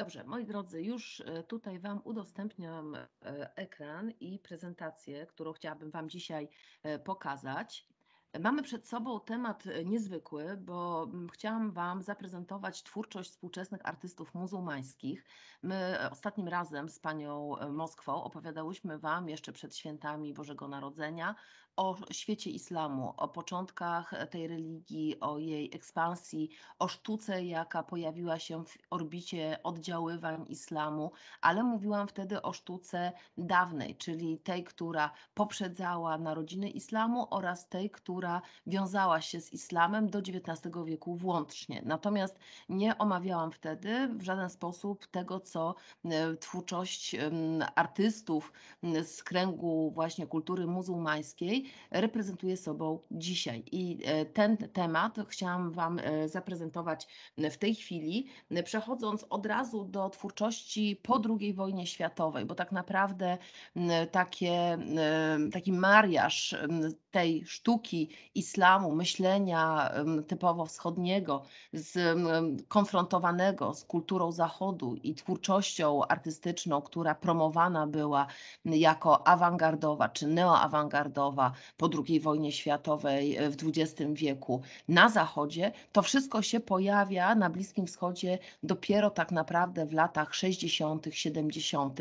Dobrze, moi drodzy, już e, tutaj Wam udostępniam e, ekran i prezentację, którą chciałabym Wam dzisiaj e, pokazać. Mamy przed sobą temat niezwykły, bo mm, chciałam Wam zaprezentować twórczość współczesnych artystów muzułmańskich. My ostatnim razem z panią Moskwą opowiadałyśmy Wam jeszcze przed świętami Bożego Narodzenia o świecie islamu, o początkach e, tej religii, o jej ekspansji, o sztuce, jaka pojawiła się w orbicie oddziaływań islamu, ale mówiłam wtedy o sztuce dawnej, czyli tej, która poprzedzała narodziny islamu oraz tej, która wiązała się z islamem do XIX wieku włącznie. Natomiast nie omawiałam wtedy w żaden sposób tego, co e, twórczość artystów z kręgu właśnie kultury muzułmańskiej reprezentuje sobą dzisiaj. I e, ten temat chciałam Wam e, zaprezentować w tej chwili, przechodząc od razu do twórczości po II wojnie światowej, bo tak naprawdę takie, taki mariaż tej sztuki islamu, myślenia typowo wschodniego, konfrontowanego z kulturą zachodu i twórczością artystyczną, która promowana była jako awangardowa czy neoawangardowa, po II wojnie światowej e, w XX wieku na Zachodzie, to wszystko się pojawia na Bliskim Wschodzie dopiero tak naprawdę w latach 60., 70.,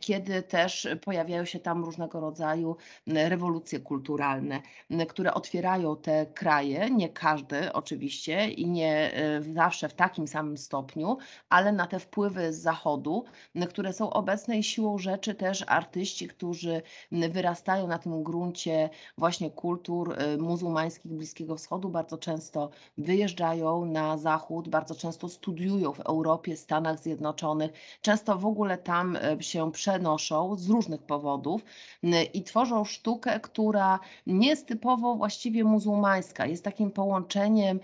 kiedy też pojawiają się tam różnego rodzaju rewolucje kulturalne, które otwierają te kraje, nie każdy oczywiście i nie e, zawsze w takim samym stopniu, ale na te wpływy z Zachodu, które są obecne i siłą rzeczy też artyści, którzy wyrastają na tym gruncie, gruncie właśnie kultur y, muzułmańskich Bliskiego Wschodu bardzo często wyjeżdżają na zachód, bardzo często studiują w Europie, Stanach Zjednoczonych, często w ogóle tam y, się przenoszą z różnych powodów y, i tworzą sztukę, która nie jest typowo właściwie muzułmańska, jest takim połączeniem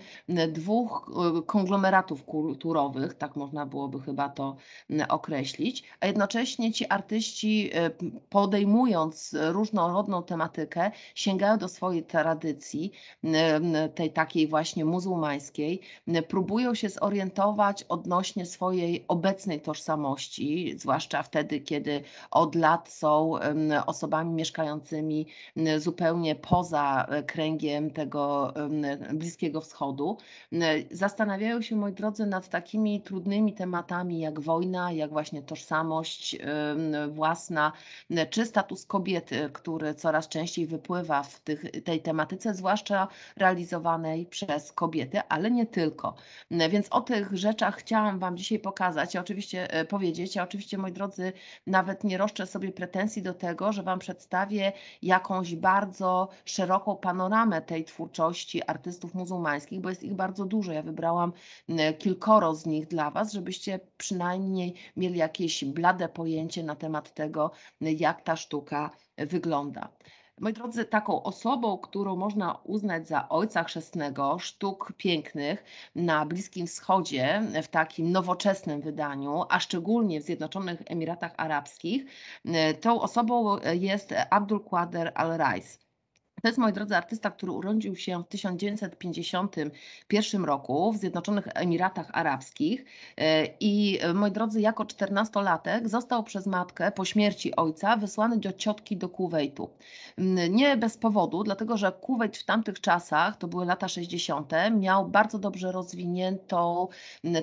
dwóch konglomeratów kulturowych, tak można byłoby chyba to określić, a jednocześnie ci artyści podejmując różnorodną tematykę, sięgają do swojej tradycji, tej takiej właśnie muzułmańskiej, próbują się zorientować odnośnie swojej obecnej tożsamości, zwłaszcza wtedy, kiedy od lat są osobami mieszkającymi zupełnie poza e, kręgiem tego Bliskiego Wschodu. Zastanawiają się, moi drodzy, nad takimi trudnymi tematami jak wojna, jak właśnie tożsamość e, własna, czy status kobiety, który coraz częściej wypływa w tych, tej tematyce, zwłaszcza realizowanej przez kobiety, ale nie tylko. Więc o tych rzeczach chciałam Wam dzisiaj pokazać, oczywiście e, powiedzieć. Ja oczywiście, moi drodzy, nawet nie roszczę sobie pretensji do tego, że Wam przedstawię jakąś bardzo szeroką panoramę tej twórczości artystów muzułmańskich, bo jest ich bardzo dużo. Ja wybrałam kilkoro z nich dla Was, żebyście przynajmniej mieli jakieś blade pojęcie na temat tego, jak ta sztuka wygląda. Moi drodzy, taką osobą, którą można uznać za ojca chrzestnego sztuk pięknych na Bliskim Wschodzie w takim nowoczesnym wydaniu, a szczególnie w Zjednoczonych Emiratach Arabskich, e, tą osobą e, jest Abdul Qader al-Rais. To jest, moi drodzy, artysta, który urodził się w 1951 roku w Zjednoczonych Emiratach Arabskich e, i, e, moi drodzy, jako czternastolatek został przez matkę po śmierci ojca wysłany do ciotki do Kuwejtu. Nie bez powodu, dlatego że Kuwejt w tamtych czasach, to były lata 60., miał bardzo dobrze rozwiniętą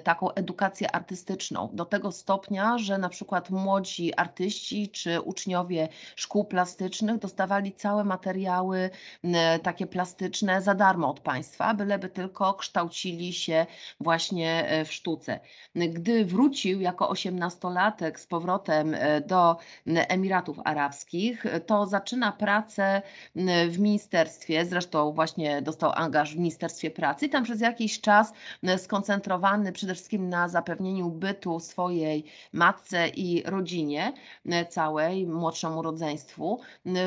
taką edukację artystyczną, do tego stopnia, że na przykład młodzi artyści czy uczniowie szkół plastycznych dostawali całe materiały E, takie plastyczne za darmo od państwa, byleby tylko kształcili się właśnie e, w sztuce. Gdy wrócił jako osiemnastolatek z powrotem e, do Emiratów Arabskich, to zaczyna pracę w ministerstwie, zresztą właśnie dostał angaż w Ministerstwie Pracy i tam przez jakiś czas skoncentrowany przede wszystkim na zapewnieniu bytu swojej matce i rodzinie całej, młodszemu rodzeństwu,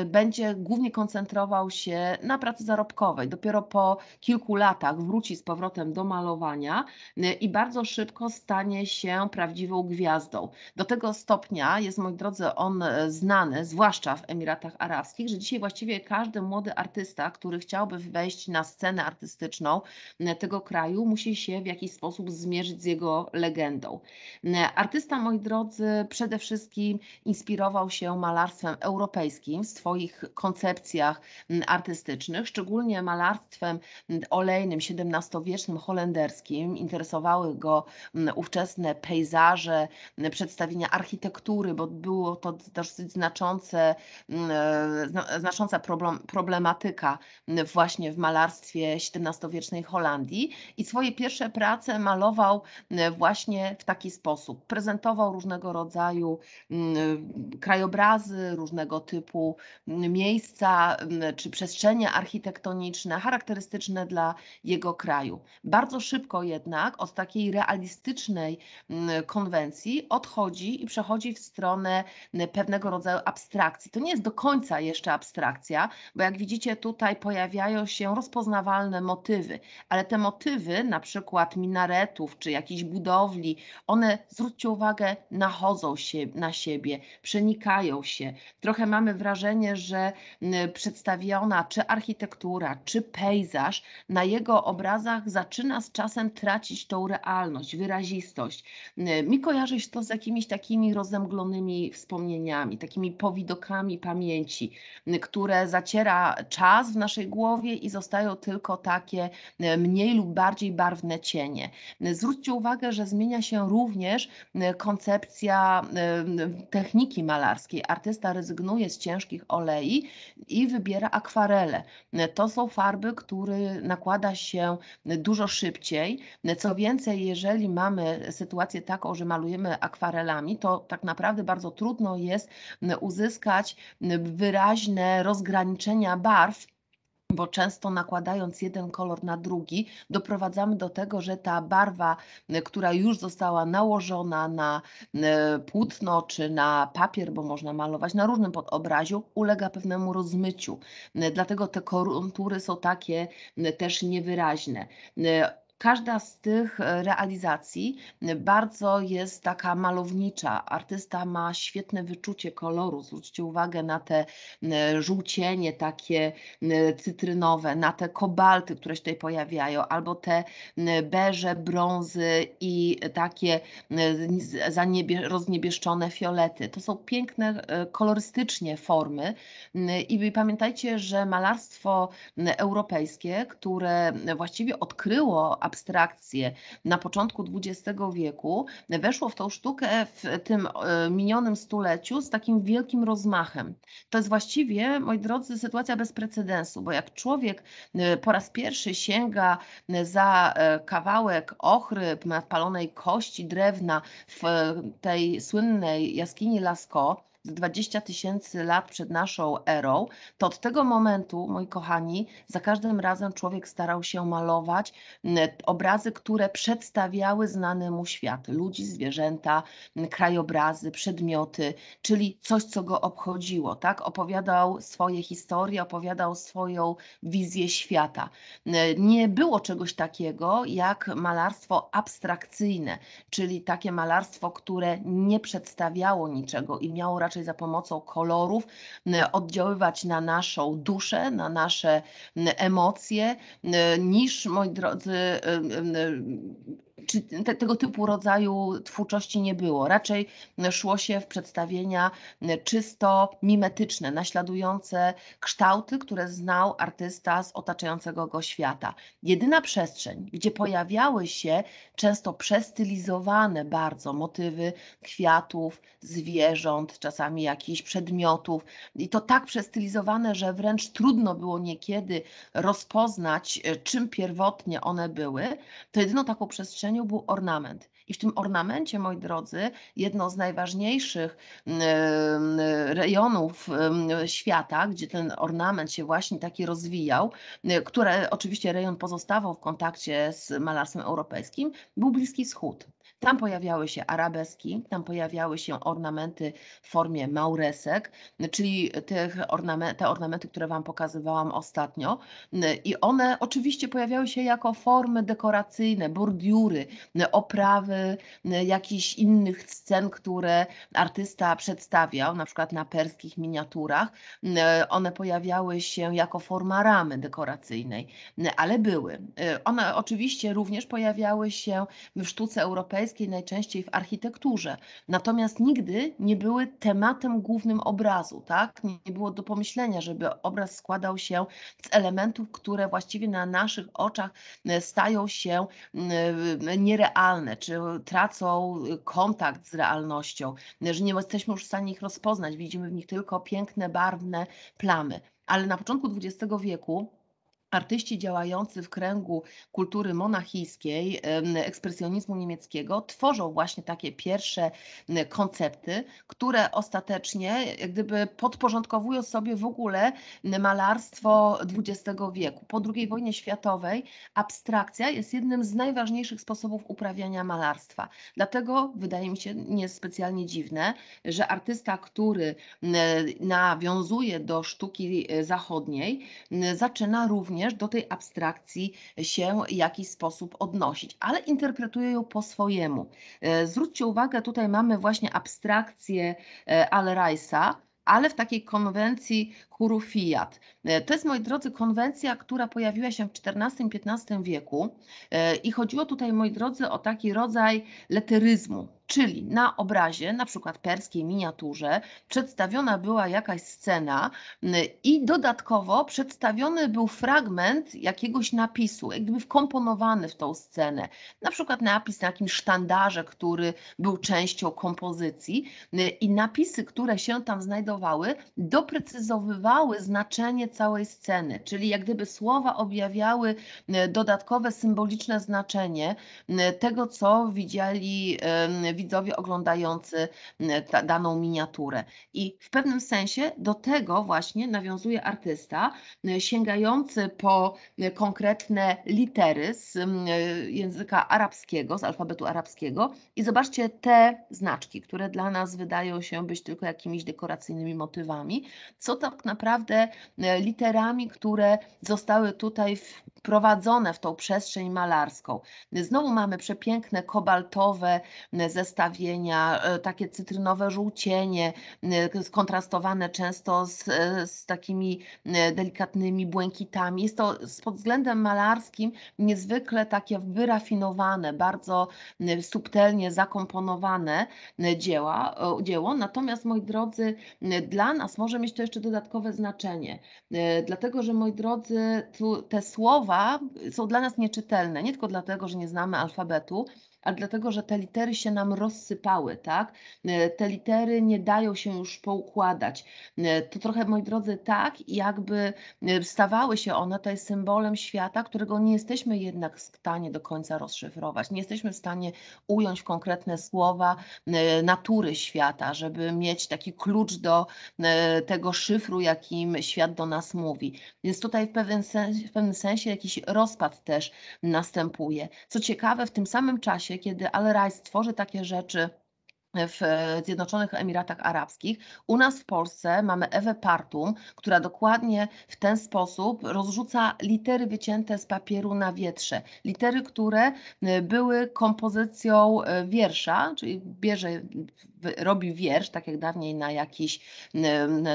będzie głównie koncentrował się na pracy zarobkowej. Dopiero po kilku latach wróci z powrotem do malowania y, i bardzo szybko stanie się prawdziwą gwiazdą. Do tego stopnia jest, moi drodzy, on e, znany, zwłaszcza w Emiratach Arabskich, że dzisiaj właściwie każdy młody artysta, który chciałby wejść na scenę artystyczną y, tego kraju, musi się w jakiś sposób zmierzyć z jego legendą. Y, artysta, moi drodzy, przede wszystkim inspirował się malarstwem europejskim w swoich koncepcjach artystycznych, szczególnie malarstwem olejnym XVII-wiecznym holenderskim. Interesowały go mm, ówczesne pejzaże, mm, przedstawienia architektury, bo było to dosyć znaczące, mm, e, znacząca problematyka właśnie w malarstwie XVII-wiecznej Holandii. I swoje pierwsze prace malował właśnie w taki sposób. Prezentował różnego rodzaju krajobrazy, różnego typu miejsca, czy przestrzenie architektoniczne charakterystyczne dla jego kraju. Bardzo szybko jednak od takiej realistycznej mm, konwencji odchodzi i przechodzi w stronę mm, pewnego rodzaju abstrakcji. To nie jest do końca jeszcze abstrakcja, bo jak widzicie tutaj pojawiają się rozpoznawalne motywy, ale te motywy, na przykład minaretów czy jakichś budowli, one zwróćcie uwagę, nachodzą się na siebie, przenikają się. Trochę mamy wrażenie, że mm, przedstawiają czy architektura, czy pejzaż na jego obrazach zaczyna z czasem tracić tą realność, wyrazistość. Yy, mi kojarzy się to z jakimiś takimi rozemglonymi wspomnieniami, takimi powidokami pamięci, yy, które zaciera czas w naszej głowie i zostają tylko takie yy, mniej lub bardziej barwne cienie. Zwróćcie uwagę, że zmienia się również koncepcja techniki malarskiej. Artysta rezygnuje z ciężkich olei i wybiera akwarele. To są farby, które nakłada się dużo szybciej. Co więcej, jeżeli mamy sytuację taką, że malujemy akwarelami, to tak naprawdę bardzo trudno jest uzyskać wyraźne rozgraniczenia barw bo często nakładając jeden kolor na drugi, doprowadzamy do tego, że ta barwa, y, która już została nałożona na y, płótno czy na papier, bo można malować na różnym podobraziu, ulega pewnemu rozmyciu. Y, dlatego te kontury są takie też niewyraźne. Każda z tych e, realizacji bardzo jest taka malownicza. Artysta ma świetne wyczucie koloru. Zwróćcie uwagę na te żółcienie takie cytrynowe, na te kobalty, które się tutaj pojawiają, albo te berze, brązy i takie zaniebie, rozniebieszczone fiolety. To są piękne e, kolorystycznie formy i pamiętajcie, że malarstwo europejskie, które właściwie odkryło abstrakcję na początku XX wieku, weszło w tą sztukę w tym e, minionym stuleciu z takim wielkim rozmachem. To jest właściwie, moi drodzy, sytuacja bez precedensu, bo jak człowiek e, po raz pierwszy sięga e, za kawałek ochry palonej kości drewna w tej słynnej jaskini Lascaux, 20 tysięcy lat przed naszą erą, to od tego momentu, moi kochani, za każdym razem człowiek starał się malować mm, obrazy, które przedstawiały znany mu świat ludzi, zwierzęta, mm, krajobrazy, przedmioty, czyli coś, co go obchodziło. Tak? Opowiadał swoje historie, opowiadał swoją wizję świata. Mm, nie było czegoś takiego jak malarstwo abstrakcyjne, czyli takie malarstwo, które nie przedstawiało niczego i miało raczej inaczej za pomocą kolorów oddziaływać na naszą duszę, na nasze emocje, niż moi drodzy y, y, y, czy te, tego typu rodzaju twórczości nie było. Raczej szło się w przedstawienia e, czysto mimetyczne, naśladujące kształty, które znał artysta z otaczającego go świata. Jedyna przestrzeń, gdzie pojawiały się często przestylizowane bardzo motywy kwiatów, zwierząt, czasami jakichś przedmiotów i to tak przestylizowane, że wręcz trudno było niekiedy rozpoznać, e, czym pierwotnie one były, to jedyną taką przestrzenią był ornament. I w tym ornamencie, moi drodzy, jedno z najważniejszych mm, e, rejonów mm, świata, gdzie ten ornament się właśnie taki rozwijał, e, które oczywiście rejon pozostawał w kontakcie z malarstwem europejskim, był Bliski Wschód. Tam pojawiały się arabeski, tam pojawiały się ornamenty w formie mauresek, czyli tych ornament, te ornamenty, które Wam pokazywałam ostatnio. I one oczywiście pojawiały się jako formy dekoracyjne, bordiury, oprawy jakichś innych scen, które artysta przedstawiał, na przykład na perskich miniaturach. One pojawiały się jako forma ramy dekoracyjnej, ale były. One oczywiście również pojawiały się w sztuce europejskiej, europejskiej, najczęściej w architekturze. Natomiast nigdy nie były tematem głównym obrazu, tak? Nie było do pomyślenia, żeby obraz składał się z elementów, które właściwie na naszych oczach e, stają się e, nierealne, czy tracą kontakt z realnością, e, że nie jesteśmy już w stanie ich rozpoznać, widzimy w nich tylko piękne, barwne plamy. Ale na początku XX wieku artyści działający w kręgu kultury monachijskiej, ekspresjonizmu niemieckiego, tworzą właśnie takie pierwsze koncepty, które ostatecznie jak gdyby podporządkowują sobie w ogóle malarstwo XX wieku. Po II wojnie światowej abstrakcja jest jednym z najważniejszych sposobów uprawiania malarstwa. Dlatego wydaje mi się niespecjalnie dziwne, że artysta, który nawiązuje do sztuki e, zachodniej, zaczyna również również do tej abstrakcji się w jakiś sposób odnosić, ale interpretuję ją po swojemu. E, zwróćcie uwagę, tutaj mamy właśnie abstrakcję e, Alrajsa, ale w takiej konwencji Hurufiyat. E, to jest, moi drodzy, konwencja, która pojawiła się w XIV-XV wieku i chodziło tutaj, moi drodzy, o taki rodzaj leteryzmu, Czyli na obrazie, na przykład perskiej miniaturze, przedstawiona była jakaś scena mm, i dodatkowo przedstawiony był fragment jakiegoś napisu, jak gdyby wkomponowany w tą scenę. Na przykład napis na jakimś sztandarze, który był częścią kompozycji mm, i napisy, które się tam znajdowały, doprecyzowywały znaczenie całej sceny, czyli jak gdyby słowa objawiały mm, dodatkowe symboliczne znaczenie tego, co widzieli widzowie oglądający ta, daną miniaturę. I w pewnym sensie do tego właśnie nawiązuje artysta, sięgający po konkretne litery z języka arabskiego, z alfabetu arabskiego. I zobaczcie te znaczki, które dla nas wydają się być tylko jakimiś dekoracyjnymi motywami, co tak naprawdę literami, które zostały tutaj w wprowadzone w tą przestrzeń malarską. Znowu mamy przepiękne kobaltowe mm, zestawienia, e, takie cytrynowe żółcienie, skontrastowane mm, często z, e, z takimi mm, delikatnymi błękitami. Jest to pod względem malarskim niezwykle takie wyrafinowane, bardzo subtelnie zakomponowane dzieła, dzieło. Natomiast, moi drodzy, dla nas może mieć to jeszcze dodatkowe znaczenie, e, dlatego że, moi drodzy, tu te słowa, słowa są dla nas nieczytelne, nie tylko dlatego, że nie znamy alfabetu, a dlatego, że te litery się nam rozsypały, tak? E, te litery nie dają się już poukładać. E, to trochę, moi drodzy, tak, jakby e, stawały się one tutaj symbolem świata, którego nie jesteśmy jednak w stanie do końca rozszyfrować. Nie jesteśmy w stanie ująć konkretne słowa natury świata, żeby mieć taki klucz do tego szyfru, jakim świat do nas mówi. Więc tutaj w, pewnym sens, w pewnym sensie jakiś rozpad też następuje. Co ciekawe, w tym samym czasie, kiedy Al Rice stworzy takie rzeczy, w e, Zjednoczonych Emiratach Arabskich. U nas w Polsce mamy Ewę Partum, która dokładnie w ten sposób rozrzuca litery wycięte z papieru na wietrze. Litery, które e, były kompozycją e, wiersza, czyli bierze, robi wiersz, tak jak dawniej na jakichś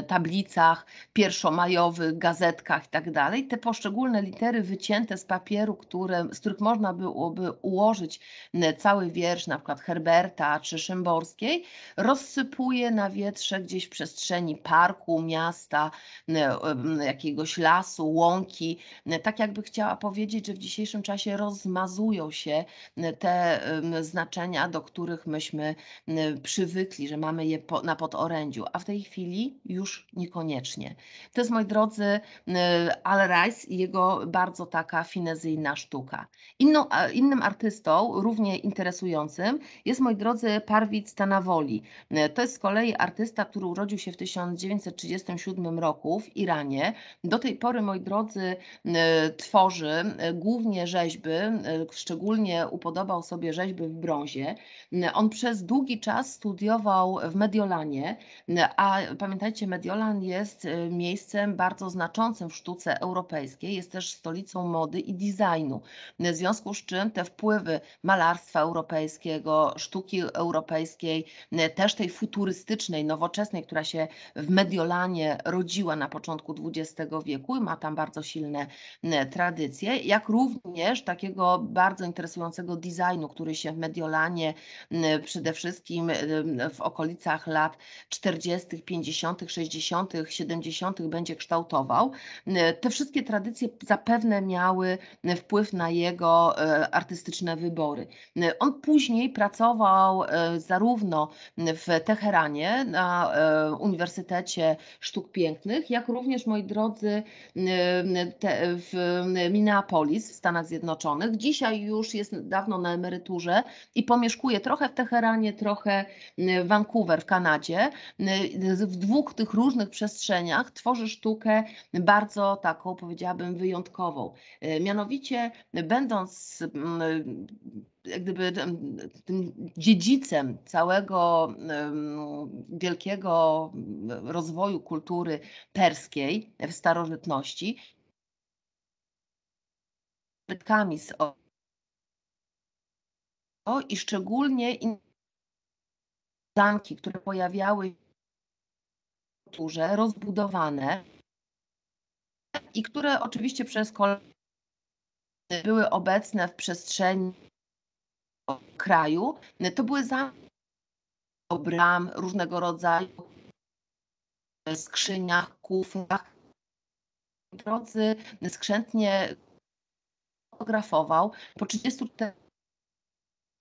tablicach pierwszomajowych, gazetkach itd. Tak Te poszczególne litery wycięte z papieru, które, z których można byłoby ułożyć cały wiersz, na przykład Herberta czy Szymborska, polskiej, rozsypuje na wietrze gdzieś w przestrzeni parku, miasta, e, jakiegoś lasu, łąki. Tak jakby chciała powiedzieć, że w dzisiejszym czasie rozmazują się te znaczenia, do których myśmy przywykli, że mamy je na podorędziu, a w tej chwili już niekoniecznie. To jest, moi drodzy, Al Rice i jego bardzo taka finezyjna sztuka. Inną, innym artystą, równie interesującym, jest, moi drodzy, Parwic artysta na woli. E, to jest z kolei artysta, który urodził się w 1937 roku w Iranie. Do tej pory, moi drodzy, e, tworzy e, głównie rzeźby, szczególnie upodobał sobie rzeźby w brązie. On przez długi czas studiował w Mediolanie, a pamiętajcie, Mediolan jest miejscem bardzo znaczącym w sztuce europejskiej, jest też stolicą mody i designu. W związku z czym te wpływy malarstwa europejskiego, sztuki europejskiej, takiej e, też tej futurystycznej, nowoczesnej, która się w Mediolanie rodziła na początku XX wieku i ma tam bardzo silne e, tradycje, jak również takiego bardzo interesującego designu, który się w Mediolanie e, przede wszystkim w okolicach lat 40., 50., 60., 70. będzie kształtował. Te wszystkie tradycje zapewne miały wpływ na jego artystyczne wybory. On później pracował zarówno zarówno w Teheranie na e, Uniwersytecie Sztuk Pięknych, jak również, moi drodzy, w Minneapolis w Stanach Zjednoczonych. Dzisiaj już jest dawno na emeryturze i pomieszkuje trochę w Teheranie, trochę w Vancouver w Kanadzie. W dwóch tych różnych przestrzeniach tworzy sztukę bardzo taką, powiedziałabym, wyjątkową. E, mianowicie, będąc jak gdyby tym dziedzicem całego wielkiego rozwoju kultury perskiej w starożytności. Z o, I szczególnie zamki, które pojawiały się w kulturze, rozbudowane i które oczywiście przez kolejne były obecne w przestrzeni kraju, to były zamki bram różnego rodzaju, skrzyniach, kuflach. Drodzy skrzętnie fotografował. Po 34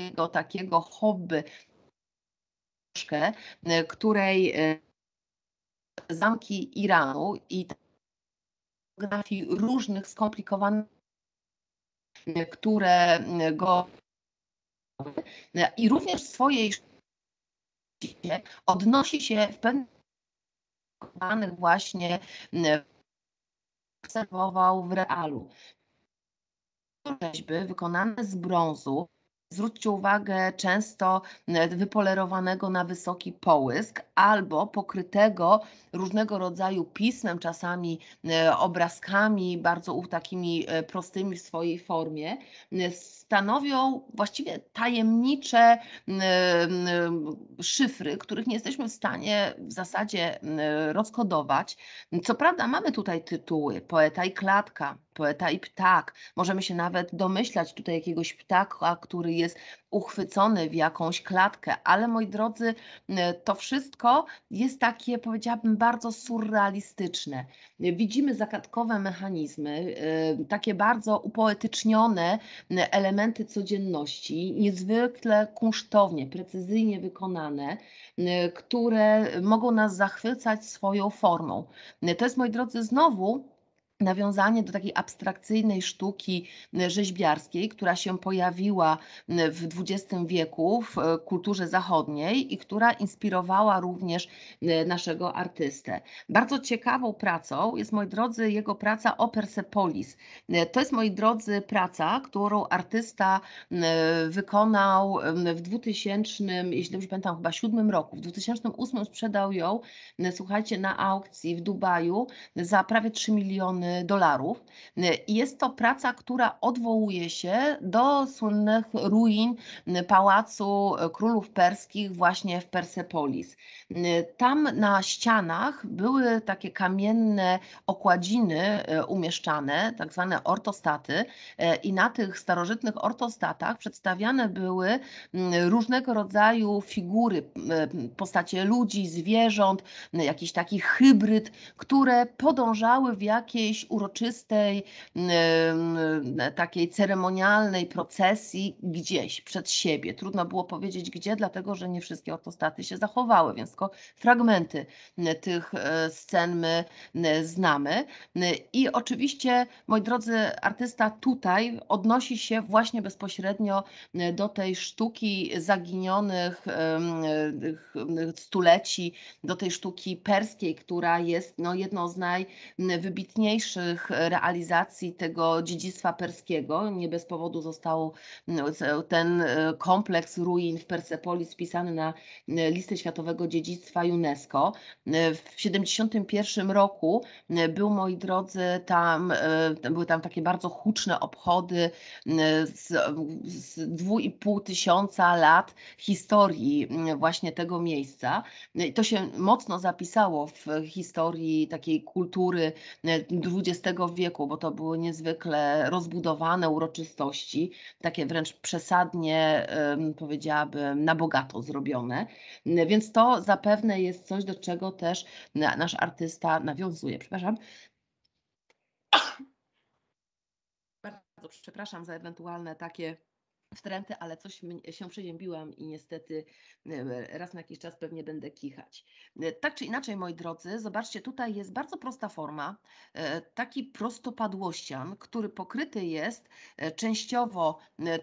tego takiego hobby, której e, zamki Iranu i fotografii różnych skomplikowanych, które go no i również w swojej odnosi się w pewnych właśnie obserwował w realu. Rzeźby wykonane z brązu zwróćcie uwagę, często e, wypolerowanego na wysoki połysk albo pokrytego różnego rodzaju pismem, czasami e, obrazkami, bardzo takimi e, prostymi w swojej formie, stanowią właściwie tajemnicze szyfry, których nie jesteśmy w stanie w zasadzie rozkodować. Co prawda mamy tutaj tytuły poeta i klatka, poeta i ptak. Możemy się nawet domyślać tutaj jakiegoś ptaka, który jest uchwycony w jakąś klatkę, ale moi drodzy, e, to wszystko jest takie, powiedziałabym, bardzo surrealistyczne. Widzimy zagadkowe mechanizmy, e, takie bardzo upoetycznione e, elementy codzienności, niezwykle kunsztownie, precyzyjnie wykonane, które mogą nas zachwycać swoją formą. To jest, moi drodzy, znowu nawiązanie do takiej abstrakcyjnej sztuki e, rzeźbiarskiej, która się pojawiła e, w XX wieku w e, kulturze zachodniej i która inspirowała również naszego artystę. Bardzo ciekawą pracą jest, moi drodzy, jego praca o Persepolis. To jest, moi drodzy, praca, którą artysta wykonał w 2000, jeśli dobrze pamiętam, chyba 2007 roku. W 2008 sprzedał ją, słuchajcie, na aukcji w Dubaju za prawie 3 miliony dolarów. Jest to praca, która odwołuje się do słynnych ruin pałacu królów perskich właśnie w Persepolis. Tam na ścianach były takie kamienne okładziny e, umieszczane, tak zwane ortostaty e, i na tych starożytnych ortostatach przedstawiane były mm, różnego rodzaju figury, e, postacie ludzi, zwierząt, jakiś taki hybryd, które podążały w jakiejś jakiejś uroczystej, e, takiej ceremonialnej procesji gdzieś przed siebie. Trudno było powiedzieć gdzie, dlatego że nie wszystkie ortostaty się zachowały, więc tylko fragmenty e, tych e, scen my znamy. I oczywiście, moi drodzy, artysta tutaj odnosi się właśnie bezpośrednio do tej sztuki zaginionych stuleci, do tej sztuki perskiej, która jest no, jedną z najwybitniejszych realizacji tego dziedzictwa perskiego. Nie bez powodu został mm, ten e, kompleks ruin w Persepolis wpisany na e, listę światowego dziedzictwa UNESCO. E, w 1971 roku był, moi drodzy, tam, były tam takie bardzo huczne obchody z, z 2,5 tysiąca lat historii mm, właśnie tego miejsca. To się mocno zapisało w historii takiej kultury XX wieku, bo to były niezwykle rozbudowane uroczystości, takie wręcz przesadnie, powiedziałabym, na bogato zrobione. Więc to zapewne jest coś, do czego też nasz artysta nawiązuje. Przepraszam. Bardzo przepraszam za ewentualne takie wstręty, ale coś się przeziębiłam i niestety e, raz na jakiś czas pewnie będę kichać. E, tak czy inaczej, moi drodzy, zobaczcie, tutaj jest bardzo prosta forma, e, taki prostopadłościan, który pokryty jest częściowo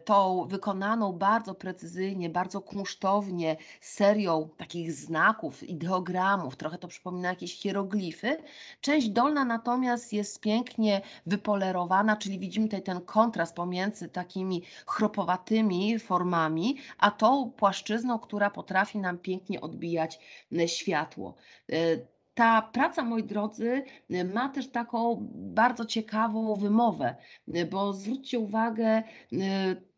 tą wykonaną bardzo precyzyjnie, bardzo kunsztownie serią takich znaków, ideogramów, trochę to przypomina jakieś hieroglify. Część dolna natomiast jest pięknie wypolerowana, czyli widzimy tutaj ten kontrast pomiędzy takimi chropowatymi tymi formami, a tą płaszczyzną, która potrafi nam pięknie odbijać e, światło e, ta praca, moi drodzy, e, ma też taką bardzo ciekawą wymowę, bo zwróćcie uwagę,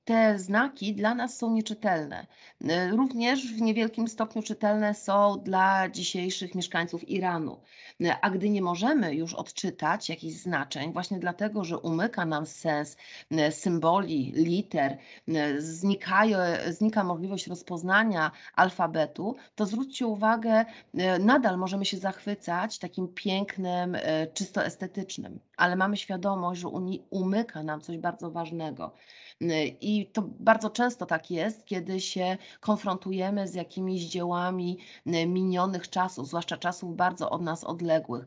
te znaki dla nas są nieczytelne. Y, również w niewielkim stopniu czytelne są dla dzisiejszych mieszkańców Iranu. Y, a gdy nie możemy już odczytać jakichś znaczeń, właśnie dlatego, że umyka nam sens y, symboli, liter, znikają, znika możliwość rozpoznania alfabetu, to zwróćcie uwagę, nadal możemy się zachwycać takim pięknym, czysto estetycznym, ale mamy świadomość, że umyka nam coś bardzo ważnego. Y, I to bardzo często tak jest, kiedy się konfrontujemy z jakimiś dziełami y, minionych czasów, zwłaszcza czasów bardzo od nas odległych.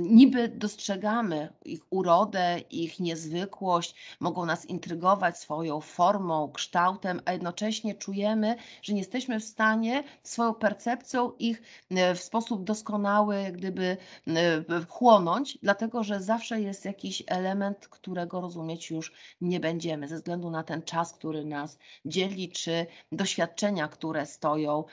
Niby dostrzegamy ich urodę, ich niezwykłość, mogą nas intrygować swoją formą, kształtem, a jednocześnie czujemy, że nie jesteśmy w stanie swoją percepcją ich y, w sposób doskonały, jak gdyby chłonąć, dlatego że zawsze jest jakiś element, którego rozumieć już nie będziemy, ze względu względu na ten czas, który nas dzieli, czy doświadczenia, które stoją,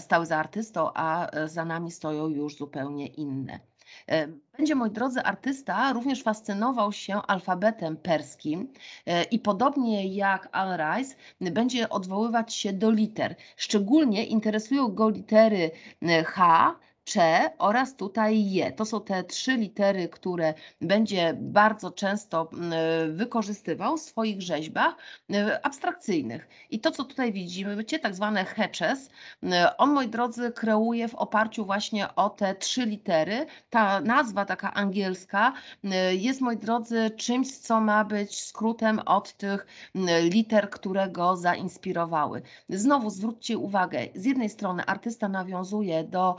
stały za artystą, a e, za nami stoją już zupełnie inne. E, będzie, moi drodzy, artysta również fascynował się alfabetem perskim e, i podobnie jak Al Rice będzie odwoływać się do liter. Szczególnie interesują go litery H, cze oraz tutaj je. To są te trzy litery, które będzie bardzo często wykorzystywał w swoich rzeźbach abstrakcyjnych. I to, co tutaj widzimy, wiecie, tak zwane hatches, on, moi drodzy, kreuje w oparciu właśnie o te trzy litery. Ta nazwa taka angielska jest, moi drodzy, czymś, co ma być skrótem od tych liter, które go zainspirowały. Znowu zwróćcie uwagę, z jednej strony artysta nawiązuje do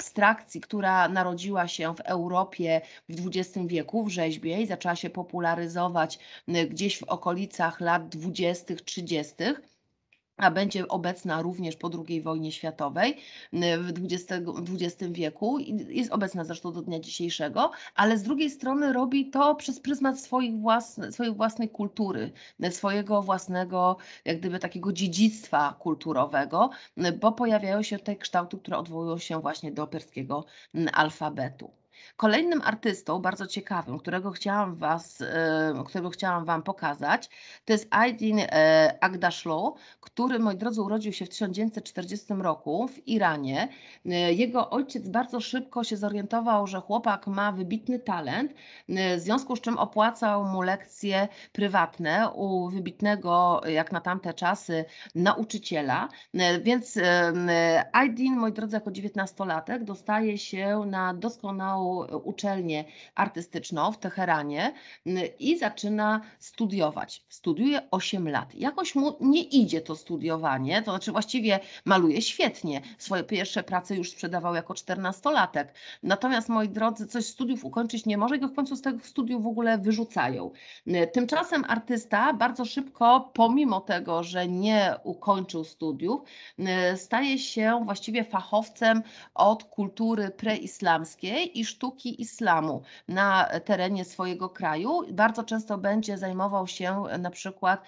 abstrakcji, która narodziła się w Europie w XX wieku w rzeźbie i zaczęła się popularyzować y, gdzieś w okolicach lat 20., 30 a będzie obecna również po II wojnie światowej y, w XX, wieku, jest obecna zresztą do dnia dzisiejszego, ale z drugiej strony robi to przez pryzmat swoich własne, swojej własnej kultury, swojego własnego, jak gdyby takiego dziedzictwa kulturowego, bo pojawiają się te kształty, które odwołują się właśnie do perskiego y, alfabetu. Kolejnym artystą bardzo ciekawym, którego chciałam, was, e, którego chciałam Wam pokazać, to jest Aydin e, Agdashlo, który, moi drodzy, urodził się w 1940 roku w Iranie. E, jego ojciec bardzo szybko się zorientował, że chłopak ma wybitny talent, w związku z czym opłacał mu lekcje prywatne u wybitnego, jak na tamte czasy, nauczyciela. Więc Aydin, moi drodzy, jako 19-latek dostaje się na doskonałą taką uczelnię artystyczną w Teheranie mm, i zaczyna studiować. Studiuje 8 lat. Jakoś mu nie idzie to studiowanie, to znaczy właściwie maluje świetnie. Swoje pierwsze prace już sprzedawał jako 14-latek. Natomiast moi drodzy, coś studiów ukończyć nie może i go w końcu z tego studiów w ogóle wyrzucają. Mm, tymczasem artysta bardzo szybko, pomimo tego, że nie ukończył studiów, mm, staje się właściwie fachowcem od kultury preislamskiej i sztuki islamu na terenie swojego kraju. Bardzo często będzie zajmował się e, na przykład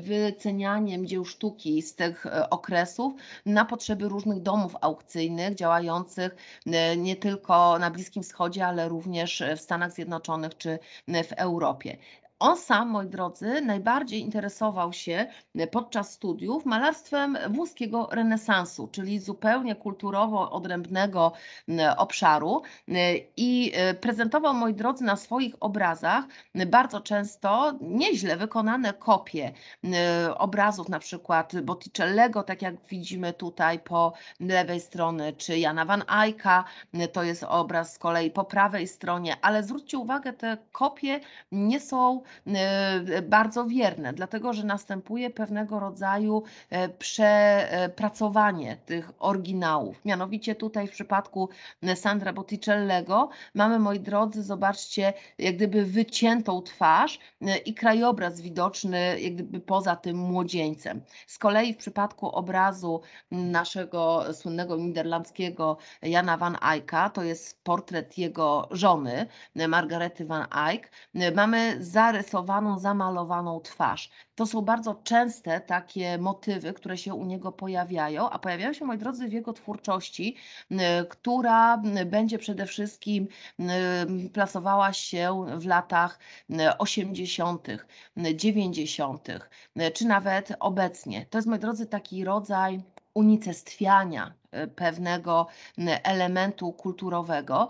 wycenianiem dzieł sztuki z tych e, okresów na potrzeby różnych domów aukcyjnych działających nie tylko na Bliskim Wschodzie, ale również w Stanach Zjednoczonych czy w Europie. On sam, moi drodzy, najbardziej interesował się e, podczas studiów malarstwem włoskiego renesansu, czyli zupełnie kulturowo odrębnego obszaru e, i e, prezentował, moi drodzy, na swoich obrazach bardzo często nieźle wykonane kopie obrazów na przykład Botticellego, tak jak widzimy tutaj po lewej stronie, czy Jana van Eycka, to jest obraz z kolei po prawej stronie, ale zwróćcie uwagę, te kopie nie są Y, y, bardzo wierne, dlatego że następuje pewnego rodzaju e, przepracowanie e, tych oryginałów. Mianowicie tutaj w przypadku e, Sandra Botticellego mamy, moi drodzy, zobaczcie, jak gdyby wyciętą twarz i krajobraz widoczny, jak gdyby poza tym młodzieńcem. Z kolei w przypadku obrazu naszego słynnego niderlandzkiego Jana van Eycka, to jest portret jego żony, Margarety van Eyck, mamy zarys narysowaną, zamalowaną twarz. To są bardzo częste takie motywy, które się u niego pojawiają, a pojawiają się, moi drodzy, w jego twórczości, y, która y, będzie przede wszystkim y, plasowała się w latach 80., 90., czy nawet obecnie. To jest, moi drodzy, taki rodzaj unicestwiania, E, pewnego elementu kulturowego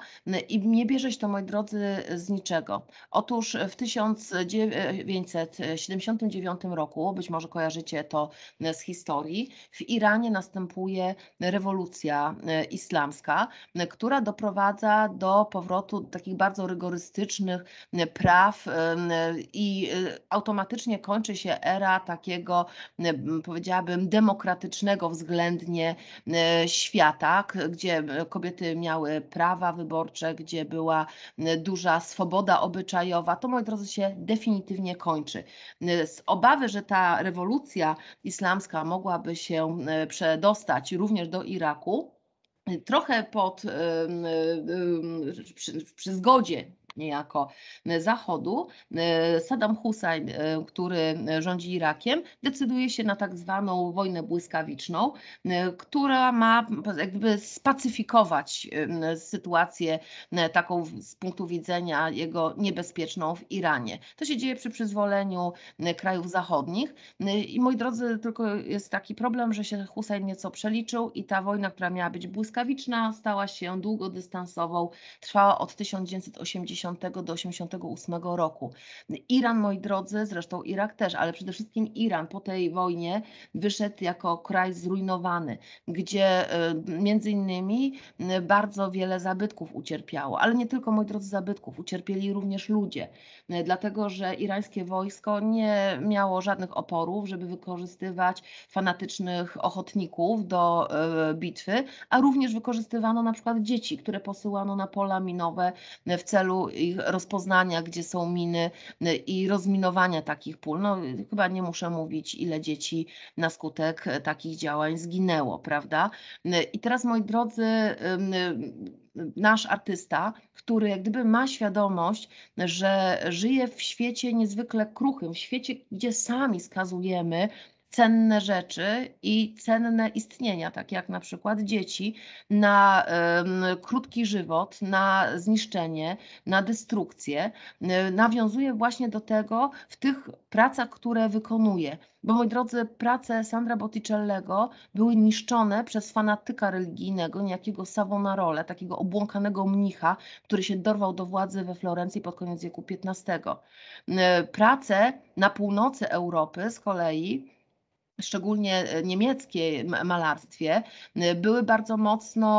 i nie bierze się to, moi drodzy, z niczego. Otóż e, w 1979 roku, być może kojarzycie to e, z historii, w Iranie następuje rewolucja islamska, która doprowadza do powrotu takich bardzo rygorystycznych praw i automatycznie kończy się era takiego, powiedziałabym, demokratycznego względnie świata, gdzie e, kobiety miały prawa wyborcze, gdzie była e, duża swoboda obyczajowa, to moi drodzy się definitywnie kończy. E, z obawy, że ta rewolucja islamska mogłaby się przedostać również do Iraku, trochę pod, przy, przy zgodzie niejako e, Zachodu, e, Saddam Hussein, e, który rządzi Irakiem, decyduje się na tak zwaną wojnę błyskawiczną, która ma jakby spacyfikować sytuację taką z punktu widzenia jego niebezpieczną w Iranie. To się dzieje przy przyzwoleniu krajów zachodnich i moi drodzy, tylko jest taki problem, że się Hussein nieco przeliczył i ta wojna, która miała być błyskawiczna, stała się długodystansową, trwała od 1980 80 do 88 roku. Iran, moi drodzy, zresztą Irak też, ale przede wszystkim Iran po tej wojnie wyszedł jako kraj zrujnowany, gdzie e, między innymi e, bardzo wiele zabytków ucierpiało, ale nie tylko, moi drodzy, zabytków, ucierpieli również ludzie, e, dlatego że irańskie wojsko nie miało żadnych oporów, żeby wykorzystywać fanatycznych ochotników do bitwy, a również wykorzystywano na przykład dzieci, które posyłano na pola minowe w celu ich rozpoznania, gdzie są miny y, i rozminowania takich pól. No, chyba nie muszę mówić, ile dzieci na skutek e, takich działań zginęło, prawda? Y, I teraz, moi drodzy, y, nasz artysta, który jak gdyby ma świadomość, że żyje w świecie niezwykle kruchym, w świecie, gdzie sami skazujemy cenne rzeczy i cenne istnienia, tak jak na przykład dzieci, na y, krótki żywot, na zniszczenie, na destrukcję, y, nawiązuje właśnie do tego w tych pracach, które wykonuje. Bo moi drodzy, prace Sandra Botticellego były niszczone przez fanatyka religijnego, niejakiego Savonarole, takiego obłąkanego mnicha, który się dorwał do władzy we Florencji pod koniec wieku XV. Y, prace na północy Europy z kolei szczególnie e, niemieckie malarstwie, e, były bardzo mocno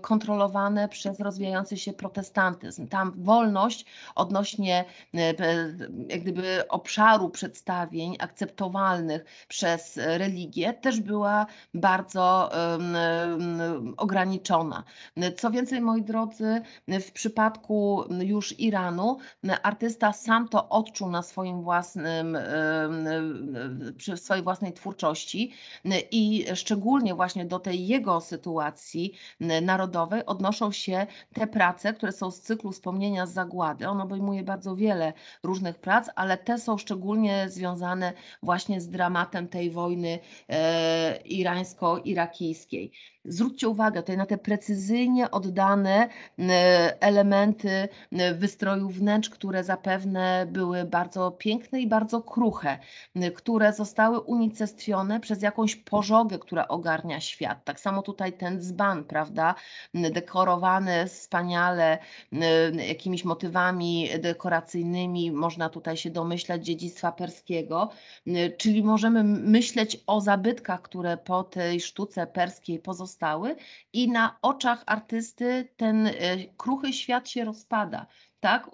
kontrolowane przez rozwijający się protestantyzm. Tam wolność odnośnie e, jak gdyby obszaru przedstawień akceptowalnych przez religię też była bardzo ograniczona. Co więcej, moi drodzy, w przypadku już Iranu artysta sam to odczuł na swoim własnym, przy swojej własnej twórczości i szczególnie właśnie do tej jego sytuacji narodowej odnoszą się te prace, które są z cyklu Wspomnienia z Zagłady. On obejmuje bardzo wiele różnych prac, ale te są szczególnie związane właśnie z dramatem tej wojny e, irańsko-irakijskiej zwróćcie uwagę tutaj na te precyzyjnie oddane e, elementy e, wystroju wnętrz, które zapewne były bardzo piękne i bardzo kruche, e, które zostały unicestwione przez jakąś pożogę, która ogarnia świat. Tak samo tutaj ten dzban, prawda, dekorowany wspaniale jakimiś motywami dekoracyjnymi, można tutaj się domyślać dziedzictwa perskiego, czyli możemy myśleć o zabytkach, które po tej sztuce perskiej pozostały powstały i na oczach artysty ten e, kruchy świat się rozpada tak,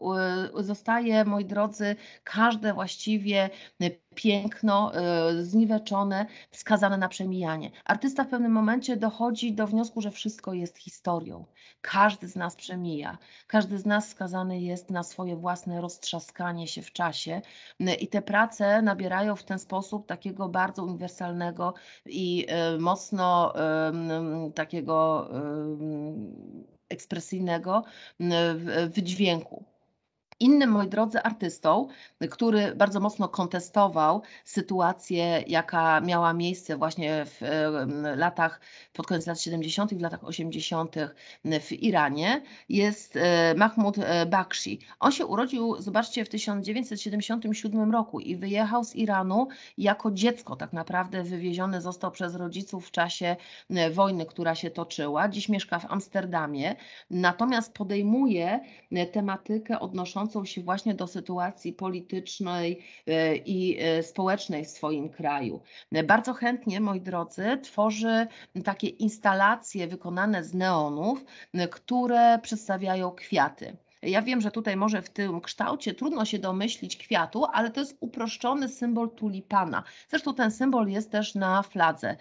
zostaje, moi drodzy, każde właściwie y, piękno y, zniweczone, skazane na przemijanie. Artysta w pewnym momencie dochodzi do wniosku, że wszystko jest historią. Każdy z nas przemija, każdy z nas skazany jest na swoje własne roztrzaskanie się w czasie y, i te prace nabierają w ten sposób takiego bardzo uniwersalnego i mocno takiego ekspresyjnego mm, w dźwięku. Innym, moi drodzy, artystą, który bardzo mocno kontestował sytuację, jaka miała miejsce właśnie w latach, pod koniec lat 70., w latach 80. w Iranie, jest e, Mahmoud e, Bakshi. On się urodził, zobaczcie, w 1977 roku i wyjechał z Iranu jako dziecko. Tak naprawdę wywieziony został przez rodziców w czasie e, wojny, która się toczyła. Dziś mieszka w Amsterdamie, natomiast podejmuje tematykę odnoszącą odnoszącą się właśnie do sytuacji politycznej e, i e, społecznej w swoim kraju. Bardzo chętnie, moi drodzy, tworzy takie instalacje wykonane z neonów, które przedstawiają kwiaty. Ja wiem, że tutaj może w tym kształcie trudno się domyślić kwiatu, ale to jest uproszczony symbol tulipana. Zresztą ten symbol jest też na fladze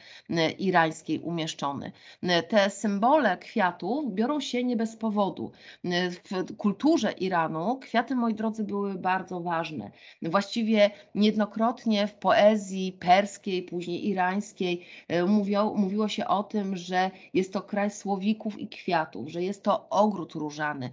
irańskiej umieszczony. Te symbole kwiatów biorą się nie bez powodu. W kulturze Iranu kwiaty, moi drodzy, były bardzo ważne. Właściwie niejednokrotnie w poezji perskiej, później irańskiej e, mówią, mówiło się o tym, że jest to kraj słowików i kwiatów, że jest to ogród różany,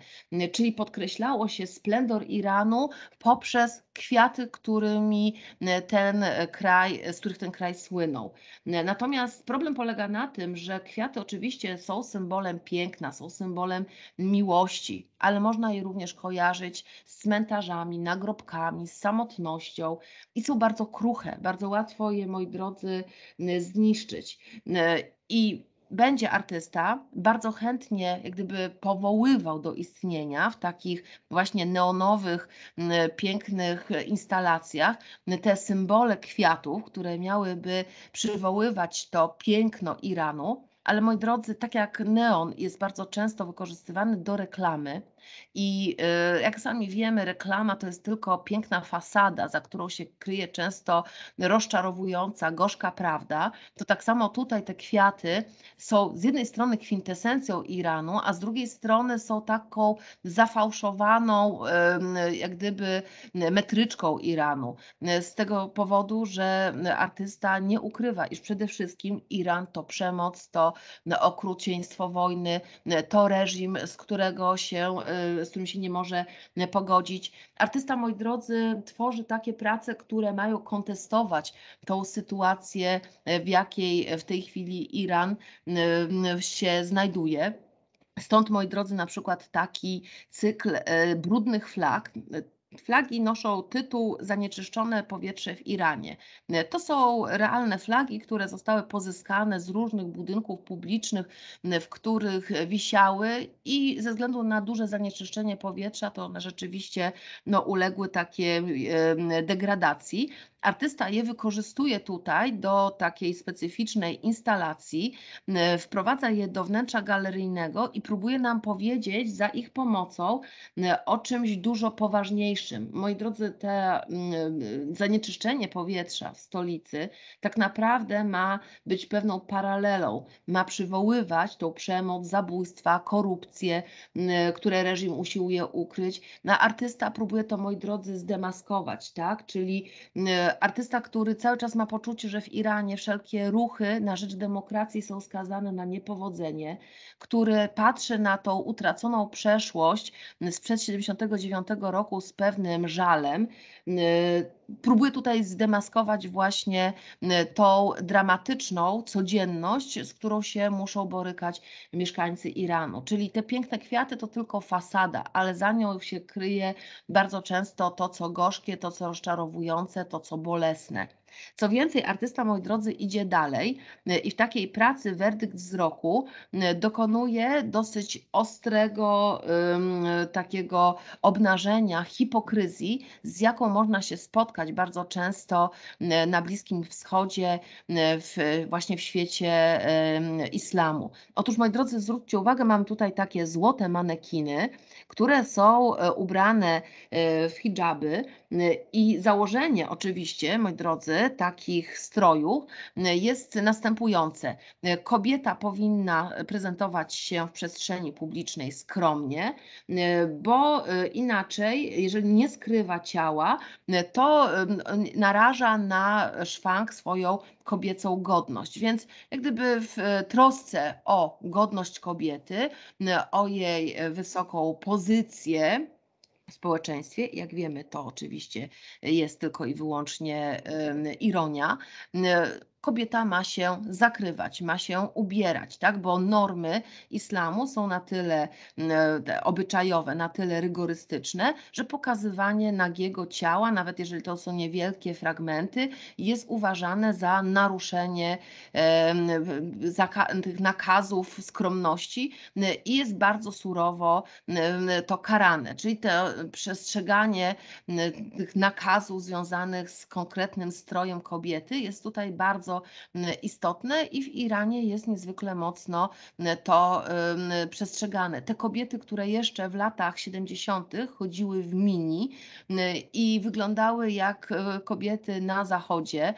czyli podkreślało się splendor Iranu poprzez kwiaty, którymi e, ten e, kraj, e, z których ten kraj słynął. Natomiast problem polega na tym, że kwiaty oczywiście są symbolem piękna, są symbolem miłości, ale można je również kojarzyć z cmentarzami, nagrobkami, z samotnością i są bardzo kruche, bardzo łatwo je, moi drodzy, zniszczyć. I będzie artysta bardzo chętnie jak gdyby powoływał do istnienia w takich właśnie neonowych, pięknych instalacjach te symbole kwiatów, które miałyby przywoływać to piękno Iranu. Ale moi drodzy, tak jak neon jest bardzo często wykorzystywany do reklamy, i e, jak sami wiemy, reklama to jest tylko piękna fasada, za którą się kryje często rozczarowująca, gorzka prawda. To tak samo tutaj te kwiaty są z jednej strony kwintesencją Iranu, a z drugiej strony są taką zafałszowaną, jak gdyby, metryczką Iranu. Z tego powodu, że artysta nie ukrywa, iż przede wszystkim Iran to przemoc, to okrucieństwo wojny, to reżim, z którego się e, z którym się nie może e, pogodzić. Artysta, moi drodzy, tworzy takie prace, które mają kontestować tą sytuację, e, w jakiej w tej chwili Iran e, się znajduje. Stąd, moi drodzy, na przykład taki cykl brudnych flag, Flagi noszą tytuł Zanieczyszczone powietrze w Iranie. To są realne flagi, które zostały pozyskane z różnych budynków publicznych, w których wisiały i ze względu na duże zanieczyszczenie powietrza, to one rzeczywiście no, uległy takiej degradacji. Artysta je wykorzystuje tutaj do takiej specyficznej instalacji, wprowadza je do wnętrza galeryjnego i próbuje nam powiedzieć za ich pomocą o czymś dużo poważniejszym. Moi drodzy, te zanieczyszczenie powietrza w stolicy tak naprawdę ma być pewną paralelą, ma przywoływać tą przemoc, zabójstwa, korupcję, które reżim usiłuje ukryć. No, artysta próbuje to, moi drodzy, zdemaskować, tak? Czyli artysta, który cały czas ma poczucie, że w Iranie wszelkie ruchy na rzecz demokracji są skazane na niepowodzenie, który patrzy na tą utraconą przeszłość sprzed 79 roku z pewnym żalem, y, próbuję tutaj zdemaskować właśnie e, tą dramatyczną codzienność, z którą się muszą borykać mieszkańcy Iranu. Czyli te piękne kwiaty to tylko fasada, ale za nią się kryje bardzo często to, co gorzkie, to, co rozczarowujące, to, co bolesne. Co więcej, artysta, moi drodzy, idzie dalej y, i w takiej pracy werdykt wzroku y, dokonuje dosyć ostrego takiego obnażenia hipokryzji, z jaką można się spotkać bardzo często y, na Bliskim Wschodzie, w, właśnie w świecie islamu. Otóż, moi drodzy, zwróćcie uwagę, mam tutaj takie złote manekiny, które są ubrane w hijaby, Y, I założenie oczywiście, moi drodzy, takich strojów y, jest następujące. Y, kobieta powinna prezentować się w przestrzeni publicznej skromnie, bo inaczej, jeżeli nie skrywa ciała, to naraża na szwank swoją kobiecą godność. Więc jak gdyby w trosce o godność kobiety, o jej wysoką pozycję, społeczeństwie. Jak wiemy, to oczywiście jest tylko i wyłącznie ironia kobieta ma się zakrywać, ma się ubierać, tak? bo normy islamu są na tyle mm, obyczajowe, na tyle rygorystyczne, że pokazywanie nagiego ciała, nawet jeżeli to są niewielkie fragmenty, jest uważane za naruszenie tych nakazów skromności y, i jest bardzo surowo mm, to karane, czyli to przestrzeganie mm, tych nakazów związanych z konkretnym strojem kobiety jest tutaj bardzo bardzo istotne i w Iranie jest niezwykle mocno to przestrzegane. Te kobiety, które jeszcze w latach 70. chodziły w mini i wyglądały jak e, kobiety na zachodzie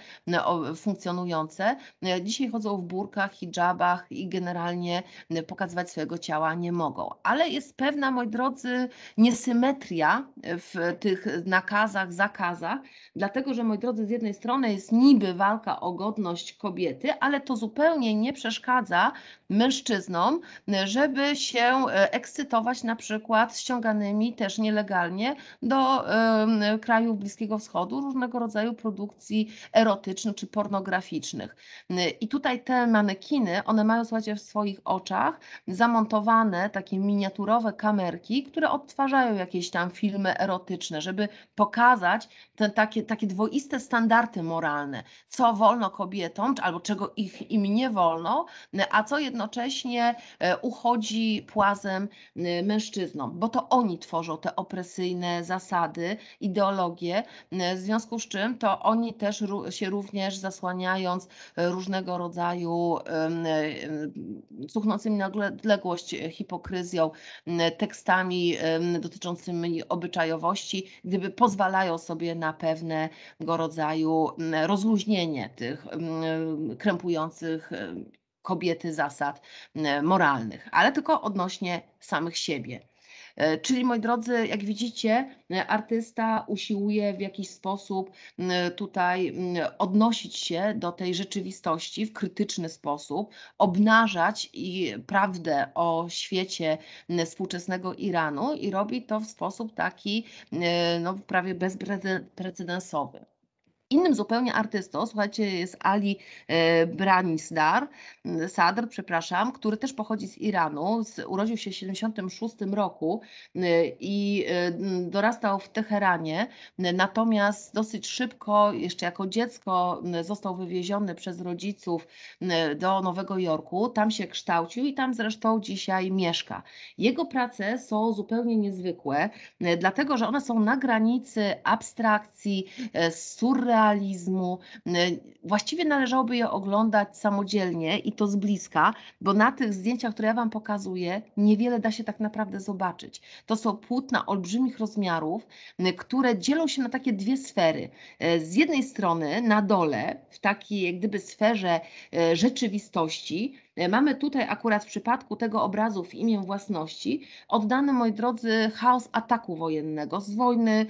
funkcjonujące, dzisiaj chodzą w burkach, hijabach i generalnie pokazywać swojego ciała nie mogą. Ale jest pewna, moi drodzy, niesymetria w tych nakazach, zakazach, dlatego że, moi drodzy, z jednej strony jest niby walka o godność, kobiety, ale to zupełnie nie przeszkadza mężczyznom, żeby się e, ekscytować na przykład ściąganymi też nielegalnie do krajów Bliskiego Wschodu różnego rodzaju produkcji erotycznych czy pornograficznych. I tutaj te manekiny, one mają słuchajcie w swoich oczach zamontowane takie miniaturowe kamerki, które odtwarzają jakieś tam filmy erotyczne, żeby pokazać te, takie, takie dwoiste standardy moralne, co wolno kobietom kobietom, albo czego ich, im nie wolno, a co jednocześnie e, uchodzi płazem e, mężczyznom, bo to oni tworzą te opresyjne zasady, ideologie, e, w związku z czym to oni też się również zasłaniając różnego rodzaju cuchnącymi na odległość hipokryzją, tekstami dotyczącymi obyczajowości, gdyby pozwalają sobie na pewnego rodzaju rozluźnienie tych E, krępujących e, kobiety zasad e, moralnych, ale tylko odnośnie samych siebie. Czyli moi drodzy, jak widzicie, artysta usiłuje w jakiś sposób tutaj odnosić się do tej rzeczywistości w krytyczny sposób, obnażać i prawdę o świecie współczesnego Iranu i robi to w sposób taki no, prawie bezprecedensowy. Innym zupełnie artystą, słuchajcie, jest Ali e, Branisdar, e, Sadr, przepraszam, który też pochodzi z Iranu, urodził się w 76 roku e, i dorastał w Teheranie, natomiast dosyć szybko, jeszcze jako dziecko, został wywieziony przez rodziców do Nowego Jorku, tam się kształcił i tam zresztą dzisiaj mieszka. Jego prace są zupełnie niezwykłe, dlatego że one są na granicy abstrakcji, surrealizacji, realizmu. Właściwie należałoby je oglądać samodzielnie i to z bliska, bo na tych zdjęciach, które ja Wam pokazuję, niewiele da się tak naprawdę zobaczyć. To są płótna olbrzymich rozmiarów, które dzielą się na takie dwie sfery. E, z jednej strony na dole, w takiej jak gdyby sferze e, rzeczywistości, E, mamy tutaj akurat w przypadku tego obrazu w imię własności oddany, moi drodzy, chaos ataku wojennego z wojny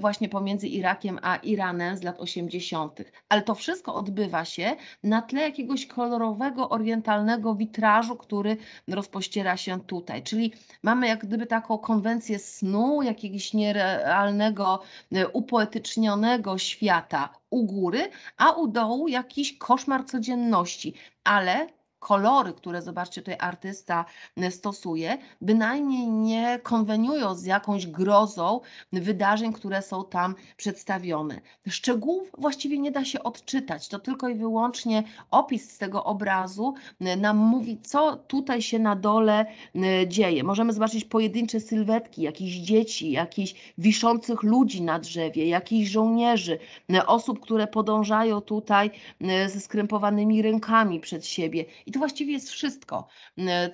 właśnie pomiędzy Irakiem a Iranem z lat 80. Ale to wszystko odbywa się na tle jakiegoś kolorowego, orientalnego witrażu, który rozpościera się tutaj. Czyli mamy jak gdyby taką konwencję snu, jakiegoś nierealnego, e, upoetycznionego świata u góry, a u dołu jakiś koszmar codzienności. Ale kolory, które zobaczcie tutaj artysta e, stosuje, bynajmniej nie konweniują z jakąś grozą wydarzeń, które są tam przedstawione. Szczegółów właściwie nie da się odczytać, to tylko i wyłącznie opis z tego obrazu e, nam mówi, co tutaj się na dole e, dzieje. Możemy zobaczyć pojedyncze sylwetki jakichś dzieci, jakichś wiszących ludzi na drzewie, jakichś żołnierzy, osób, które podążają tutaj ze skrępowanymi rękami przed siebie i to właściwie jest wszystko,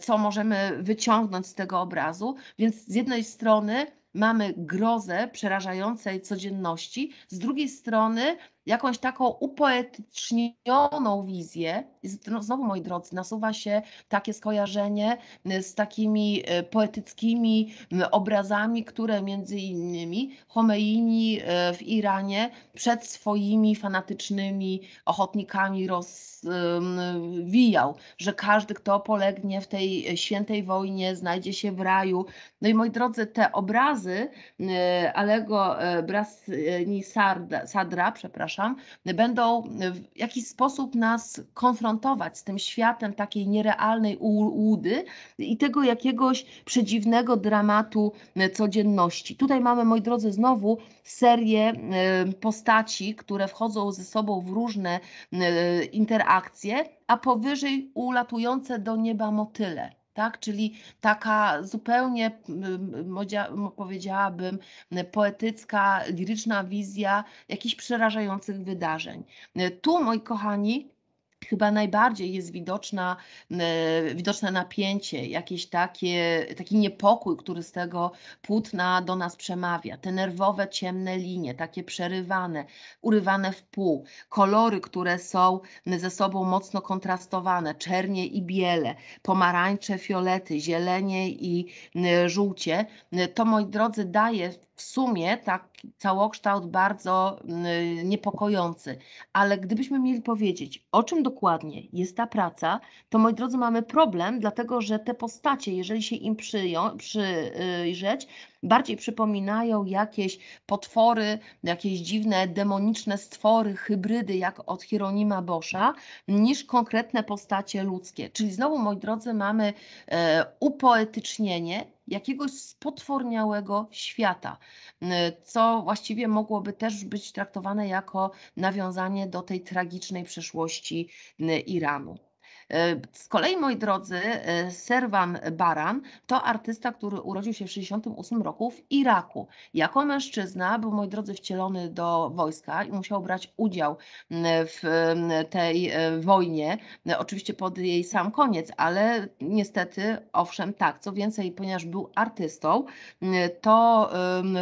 co możemy wyciągnąć z tego obrazu. Więc z jednej strony mamy grozę przerażającej codzienności, z drugiej strony jakąś taką upoetycznioną wizję. Znowu, moi drodzy, nasuwa się takie skojarzenie y, z takimi y, poetyckimi y, obrazami, które między innymi Homeini w Iranie przed swoimi fanatycznymi ochotnikami rozwijał, że każdy, kto polegnie w tej świętej wojnie, znajdzie się w raju. No i moi drodzy, te obrazy Alego Brasni Sadra, przepraszam, przepraszam, będą e, w jakiś sposób nas konfrontować z tym światem takiej nierealnej łudy i tego jakiegoś przedziwnego dramatu e, codzienności. Tutaj mamy, moi drodzy, znowu serię e, postaci, które wchodzą ze sobą w różne interakcje, a powyżej ulatujące do nieba motyle tak? Czyli taka zupełnie, powiedziałabym, poetycka, liryczna wizja jakichś przerażających wydarzeń. Tu, moi kochani, chyba najbardziej jest widoczna, e, widoczne napięcie, jakieś takie, taki niepokój, który z tego płótna do nas przemawia. Te nerwowe, ciemne linie, takie przerywane, urywane w pół, kolory, które są ze sobą mocno kontrastowane, czernie i biele, pomarańcze, fiolety, zielenie i e, żółcie. E, to, moi drodzy, daje w sumie taki całokształt bardzo mm, niepokojący. Ale gdybyśmy mieli powiedzieć, o czym dokładnie jest ta praca, to moi drodzy, mamy problem, dlatego że te postacie, jeżeli się im przyją, przyjrzeć, bardziej przypominają jakieś potwory, jakieś dziwne, demoniczne stwory, hybrydy, jak od Hieronima Boscha, niż konkretne postacie ludzkie. Czyli znowu, moi drodzy, mamy e, upoetycznienie jakiegoś spotworniałego świata, co właściwie mogłoby też być traktowane jako nawiązanie do tej tragicznej przeszłości Iranu. E, z kolei, moi drodzy, e, Serwan Baran to artysta, który urodził się w 1968 roku w Iraku. Jako mężczyzna był, moi drodzy, wcielony do wojska i musiał brać udział w tej e, wojnie. Oczywiście pod jej sam koniec, ale niestety, owszem, tak. Co więcej, ponieważ był artystą, to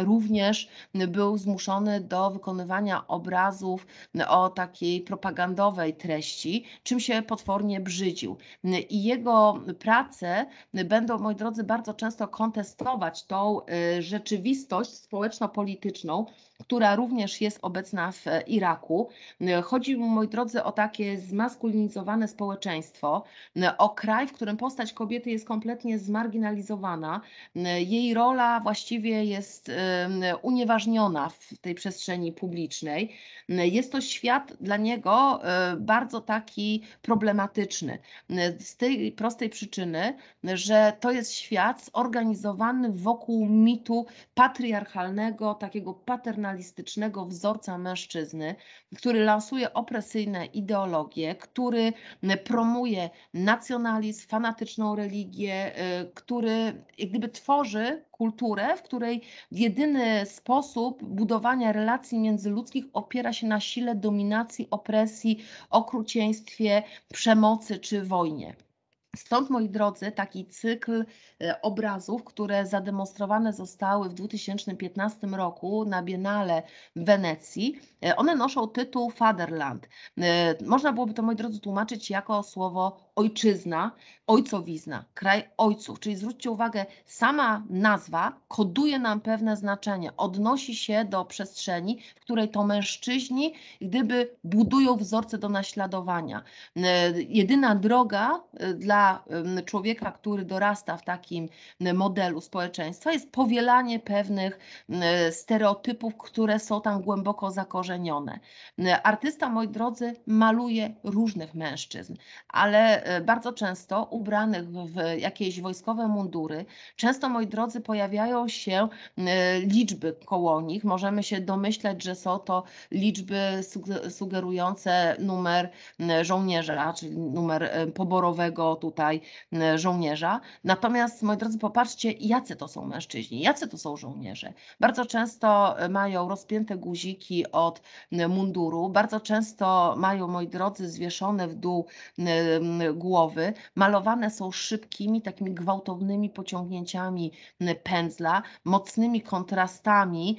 również był zmuszony do wykonywania obrazów o takiej propagandowej treści, czym się potwornie brzmi Żydził. I jego prace będą, moi drodzy, bardzo często kontestować tą y, rzeczywistość społeczno-polityczną, która również jest obecna w e, Iraku. E, chodzi, moi drodzy, o takie zmaskulinizowane społeczeństwo, e, o kraj, w którym postać kobiety jest kompletnie zmarginalizowana. Jej rola właściwie jest unieważniona w tej przestrzeni publicznej. Jest to świat dla niego bardzo taki problematyczny. Z tej prostej przyczyny, że to jest świat zorganizowany wokół mitu patriarchalnego, takiego paternalnego, nacjonalistycznego wzorca mężczyzny, który lansuje opresyjne ideologie, który promuje nacjonalizm, fanatyczną religię, y, który jak gdyby tworzy kulturę, w której jedyny sposób budowania relacji międzyludzkich opiera się na sile dominacji, opresji, okrucieństwie, przemocy czy wojnie. Stąd, moi drodzy, taki cykl e, obrazów, które zademonstrowane zostały w 2015 roku na Biennale w Wenecji. E, one noszą tytuł Fatherland. E, można byłoby to, moi drodzy, tłumaczyć jako słowo ojczyzna, ojcowizna, kraj ojców. Czyli zwróćcie uwagę, sama nazwa koduje nam pewne znaczenie, odnosi się do przestrzeni, w której to mężczyźni gdyby budują wzorce do naśladowania. Jedyna droga dla człowieka, który dorasta w takim y, modelu społeczeństwa, jest powielanie pewnych y, stereotypów, które są tam głęboko zakorzenione. Y, artysta, moi drodzy, maluje różnych mężczyzn, ale bardzo często ubranych w jakieś wojskowe mundury, często, moi drodzy, pojawiają się liczby koło nich. Możemy się domyślać, że są to liczby sugerujące numer żołnierza, czyli numer poborowego tutaj tutaj żołnierza. Natomiast, moi drodzy, popatrzcie, jacy to są mężczyźni, jacy to są żołnierze. Bardzo często e, mają rozpięte guziki od munduru, bardzo często mają, moi drodzy, zwieszone w dół głowy, malowane są szybkimi, takimi gwałtownymi pociągnięciami pędzla, mocnymi kontrastami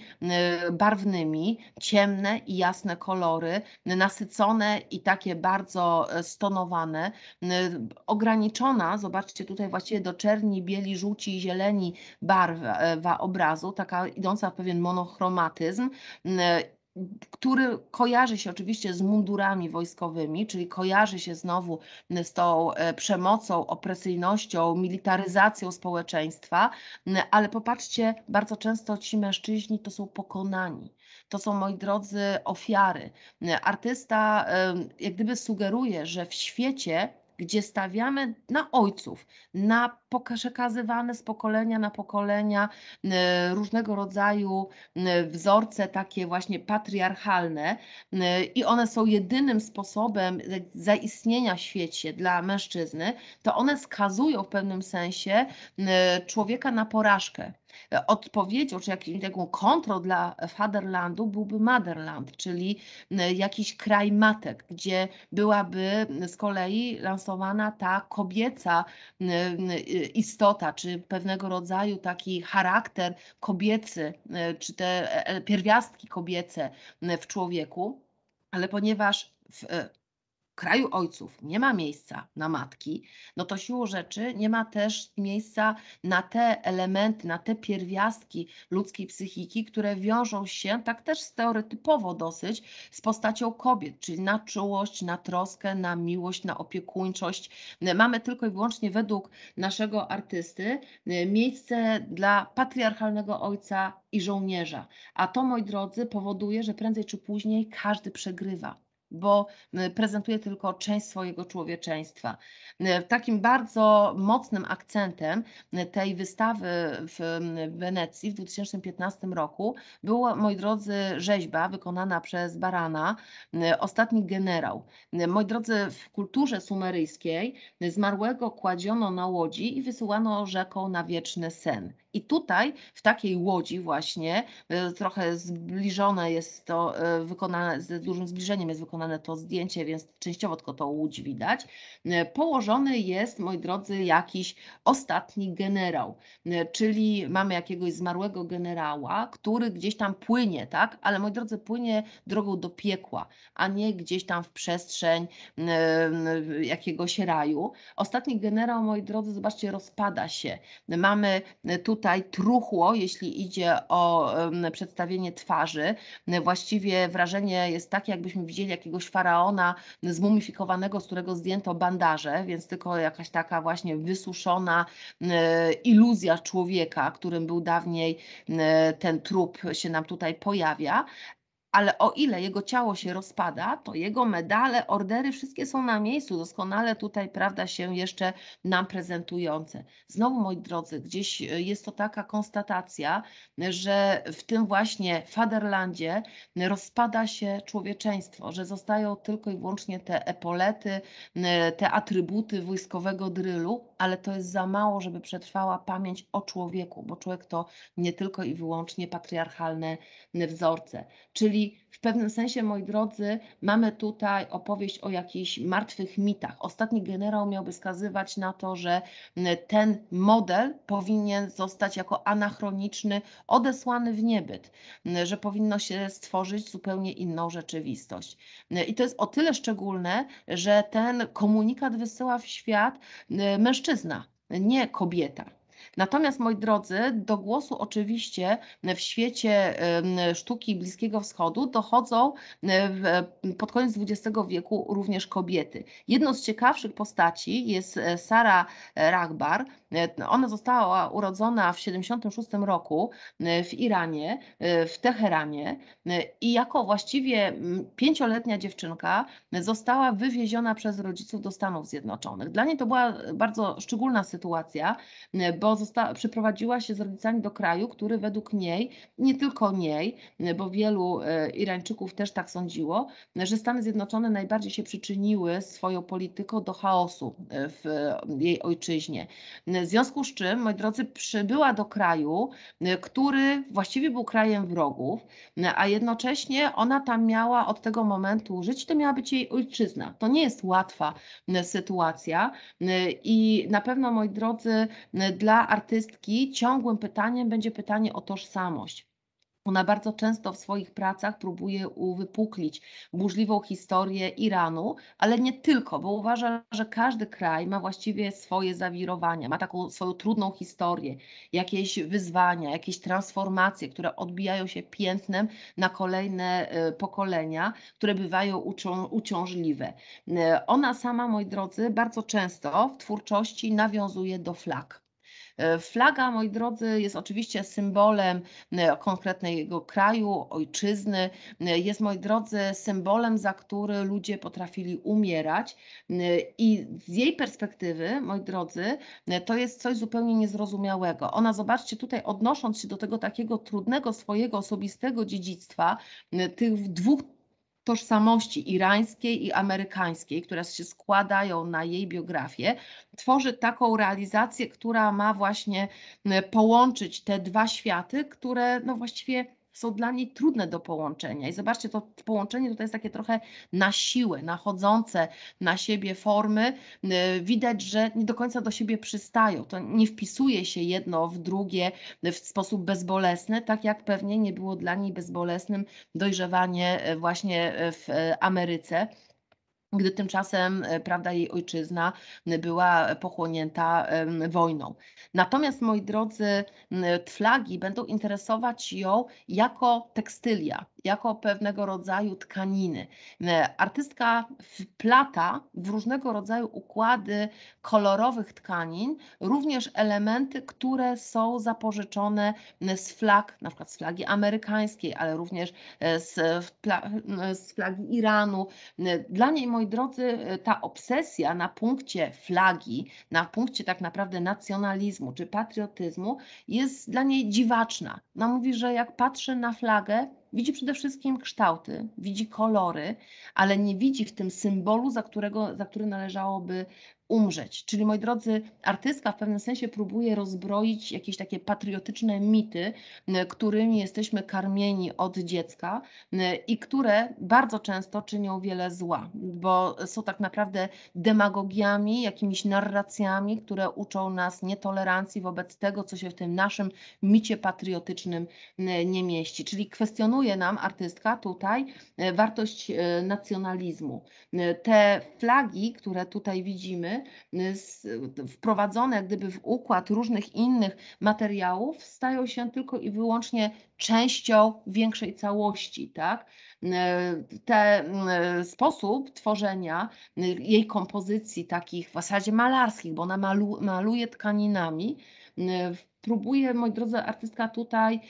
barwnymi, ciemne i jasne kolory, nasycone i takie bardzo e, stonowane, ograniczone ograniczona, zobaczcie tutaj właściwie do czerni, bieli, żółci i zieleni barwa e, obrazu, taka idąca w pewien monochromatyzm e, który kojarzy się oczywiście z mundurami wojskowymi, czyli kojarzy się znowu z tą e, przemocą, opresyjnością, militaryzacją społeczeństwa, ale popatrzcie, bardzo często ci mężczyźni to są pokonani. To są, moi drodzy, ofiary. Artysta jak gdyby sugeruje, że w świecie gdzie stawiamy na ojców, na przekazywane z pokolenia na pokolenia y, różnego rodzaju y, wzorce takie właśnie patriarchalne y, i one są jedynym sposobem zaistnienia w świecie dla mężczyzny, to one skazują w pewnym sensie człowieka na porażkę odpowiedzią, czy jakimś taką kontrą dla Fatherlandu byłby Motherland, czyli e, jakiś kraj matek, gdzie byłaby z kolei lansowana ta kobieca e, e, istota, czy pewnego rodzaju taki charakter kobiecy, czy te pierwiastki kobiece w człowieku. Ale ponieważ w kraju ojców nie ma miejsca na matki, no to siłą rzeczy nie ma też miejsca na te elementy, na te pierwiastki ludzkiej psychiki, które wiążą się tak też stereotypowo dosyć z postacią kobiet, czyli na czułość, na troskę, na miłość, na opiekuńczość. Mamy tylko i wyłącznie według naszego artysty y, miejsce dla patriarchalnego ojca i żołnierza. A to, moi drodzy, powoduje, że prędzej czy później każdy przegrywa bo prezentuje tylko część swojego człowieczeństwa. E, takim bardzo mocnym akcentem e, tej wystawy w Wenecji w 2015 roku była, moi drodzy, rzeźba wykonana przez Barana, Ostatni generał. E, moi drodzy, w kulturze sumeryjskiej zmarłego kładziono na łodzi i wysyłano rzeką na wieczny sen. I tutaj w takiej łodzi właśnie trochę zbliżone jest to wykonane, z dużym zbliżeniem jest wykonane wykonane to zdjęcie, więc częściowo tylko to łódź widać. E, położony jest, moi drodzy, jakiś ostatni generał, e, czyli mamy jakiegoś zmarłego generała, który gdzieś tam płynie, tak? Ale moi drodzy, płynie drogą do piekła, a nie gdzieś tam w przestrzeń e, jakiegoś raju. Ostatni generał, moi drodzy, zobaczcie, rozpada się. Mamy tutaj truchło, jeśli idzie o przedstawienie twarzy. Właściwie wrażenie jest takie, jakbyśmy widzieli jakieś jakiegoś faraona zmumifikowanego, z którego zdjęto bandaże, więc tylko jakaś taka właśnie wysuszona e, iluzja człowieka, którym był dawniej e, ten trup, się nam tutaj pojawia ale o ile jego ciało się rozpada, to jego medale, ordery, wszystkie są na miejscu, doskonale tutaj, prawda, się jeszcze nam prezentujące. Znowu, moi drodzy, gdzieś e, jest to taka konstatacja, że w tym właśnie Faderlandzie rozpada się człowieczeństwo, że zostają tylko i wyłącznie te epolety, te atrybuty wojskowego drylu, ale to jest za mało, żeby przetrwała pamięć o człowieku, bo człowiek to nie tylko i wyłącznie patriarchalne wzorce. Czyli w pewnym sensie, moi drodzy, mamy tutaj opowieść o jakichś martwych mitach. Ostatni generał miałby skazywać na to, że mm, ten model powinien zostać jako anachroniczny odesłany w niebyt, mm, że powinno się stworzyć zupełnie inną rzeczywistość. Mm, I to jest o tyle szczególne, że ten komunikat wysyła w świat mężczyzna, nie kobieta. Natomiast, moi drodzy, do głosu oczywiście w świecie sztuki Bliskiego Wschodu dochodzą e, e, pod koniec XX wieku również kobiety. Jedną z ciekawszych postaci jest e, Sara Rachbar. Ona została urodzona w 1976 roku w Iranie, w Teheranie i jako właściwie pięcioletnia dziewczynka została wywieziona przez rodziców do Stanów Zjednoczonych. Dla niej to była bardzo szczególna sytuacja, bo przeprowadziła się z rodzicami do kraju, który według niej, nie tylko niej, bo wielu e, Irańczyków też tak sądziło, że Stany Zjednoczone najbardziej się przyczyniły swoją polityką do chaosu e, w e, jej ojczyźnie. W związku z czym, moi drodzy, przybyła do kraju, który właściwie był krajem wrogów, a jednocześnie ona tam miała od tego momentu żyć, to miała być jej ojczyzna. To nie jest łatwa sytuacja i na pewno, moi drodzy, dla artystki ciągłym pytaniem będzie pytanie o tożsamość. Ona bardzo często w swoich pracach próbuje uwypuklić burzliwą historię Iranu, ale nie tylko, bo uważa, że każdy kraj ma właściwie swoje zawirowania, ma taką swoją trudną historię, jakieś wyzwania, jakieś transformacje, które odbijają się piętnem na kolejne e, pokolenia, które bywają ucią uciążliwe. E, ona sama, moi drodzy, bardzo często w twórczości nawiązuje do flag E, flaga, moi drodzy, jest oczywiście symbolem e, konkretnego kraju, ojczyzny. E, jest, moi drodzy, symbolem, za który ludzie potrafili umierać. I z jej perspektywy, moi drodzy, to jest coś zupełnie niezrozumiałego. Ona, zobaczcie, tutaj odnosząc się do tego takiego trudnego swojego osobistego dziedzictwa, tych dwóch tożsamości irańskiej i amerykańskiej, które się składają na jej biografię, tworzy taką realizację, która ma właśnie e, połączyć te dwa światy, które no właściwie są dla niej trudne do połączenia. I zobaczcie, to połączenie tutaj jest takie trochę na siłę, nachodzące na siebie formy. Y, widać, że nie do końca do siebie przystają. To nie wpisuje się jedno w drugie w sposób bezbolesny, tak jak pewnie nie było dla niej bezbolesnym dojrzewanie y, właśnie w y, Ameryce gdy tymczasem e, prawda, jej ojczyzna była pochłonięta wojną. Natomiast, moi drodzy, flagi będą interesować ją jako tekstylia, jako pewnego rodzaju tkaniny. E, artystka wplata w różnego rodzaju układy kolorowych tkanin również elementy, które są zapożyczone e, z flag, na przykład z flagi amerykańskiej, ale również e, z, z flagi Iranu. Dla niej, moi drodzy, ta obsesja na punkcie flagi, na punkcie tak naprawdę nacjonalizmu czy patriotyzmu jest dla niej dziwaczna. Ona mówi, że jak patrzy na flagę, Widzi przede wszystkim kształty, widzi kolory, ale nie widzi w tym symbolu, za, którego, za który należałoby umrzeć. Czyli moi drodzy, artystka w pewnym sensie próbuje rozbroić jakieś takie patriotyczne mity, którymi jesteśmy karmieni od dziecka i które bardzo często czynią wiele zła, bo są tak naprawdę demagogiami, jakimiś narracjami, które uczą nas nietolerancji wobec tego, co się w tym naszym micie patriotycznym nie mieści. Czyli kwestionuje nam artystka tutaj e, wartość e, nacjonalizmu. Te flagi, które tutaj widzimy, Y, wprowadzone gdyby w układ różnych innych materiałów stają się tylko i wyłącznie częścią większej całości, tak? Y, Ten y, sposób tworzenia jej kompozycji takich w zasadzie malarskich, bo ona malu, maluje tkaninami, próbuje, moi drodzy, artystka tutaj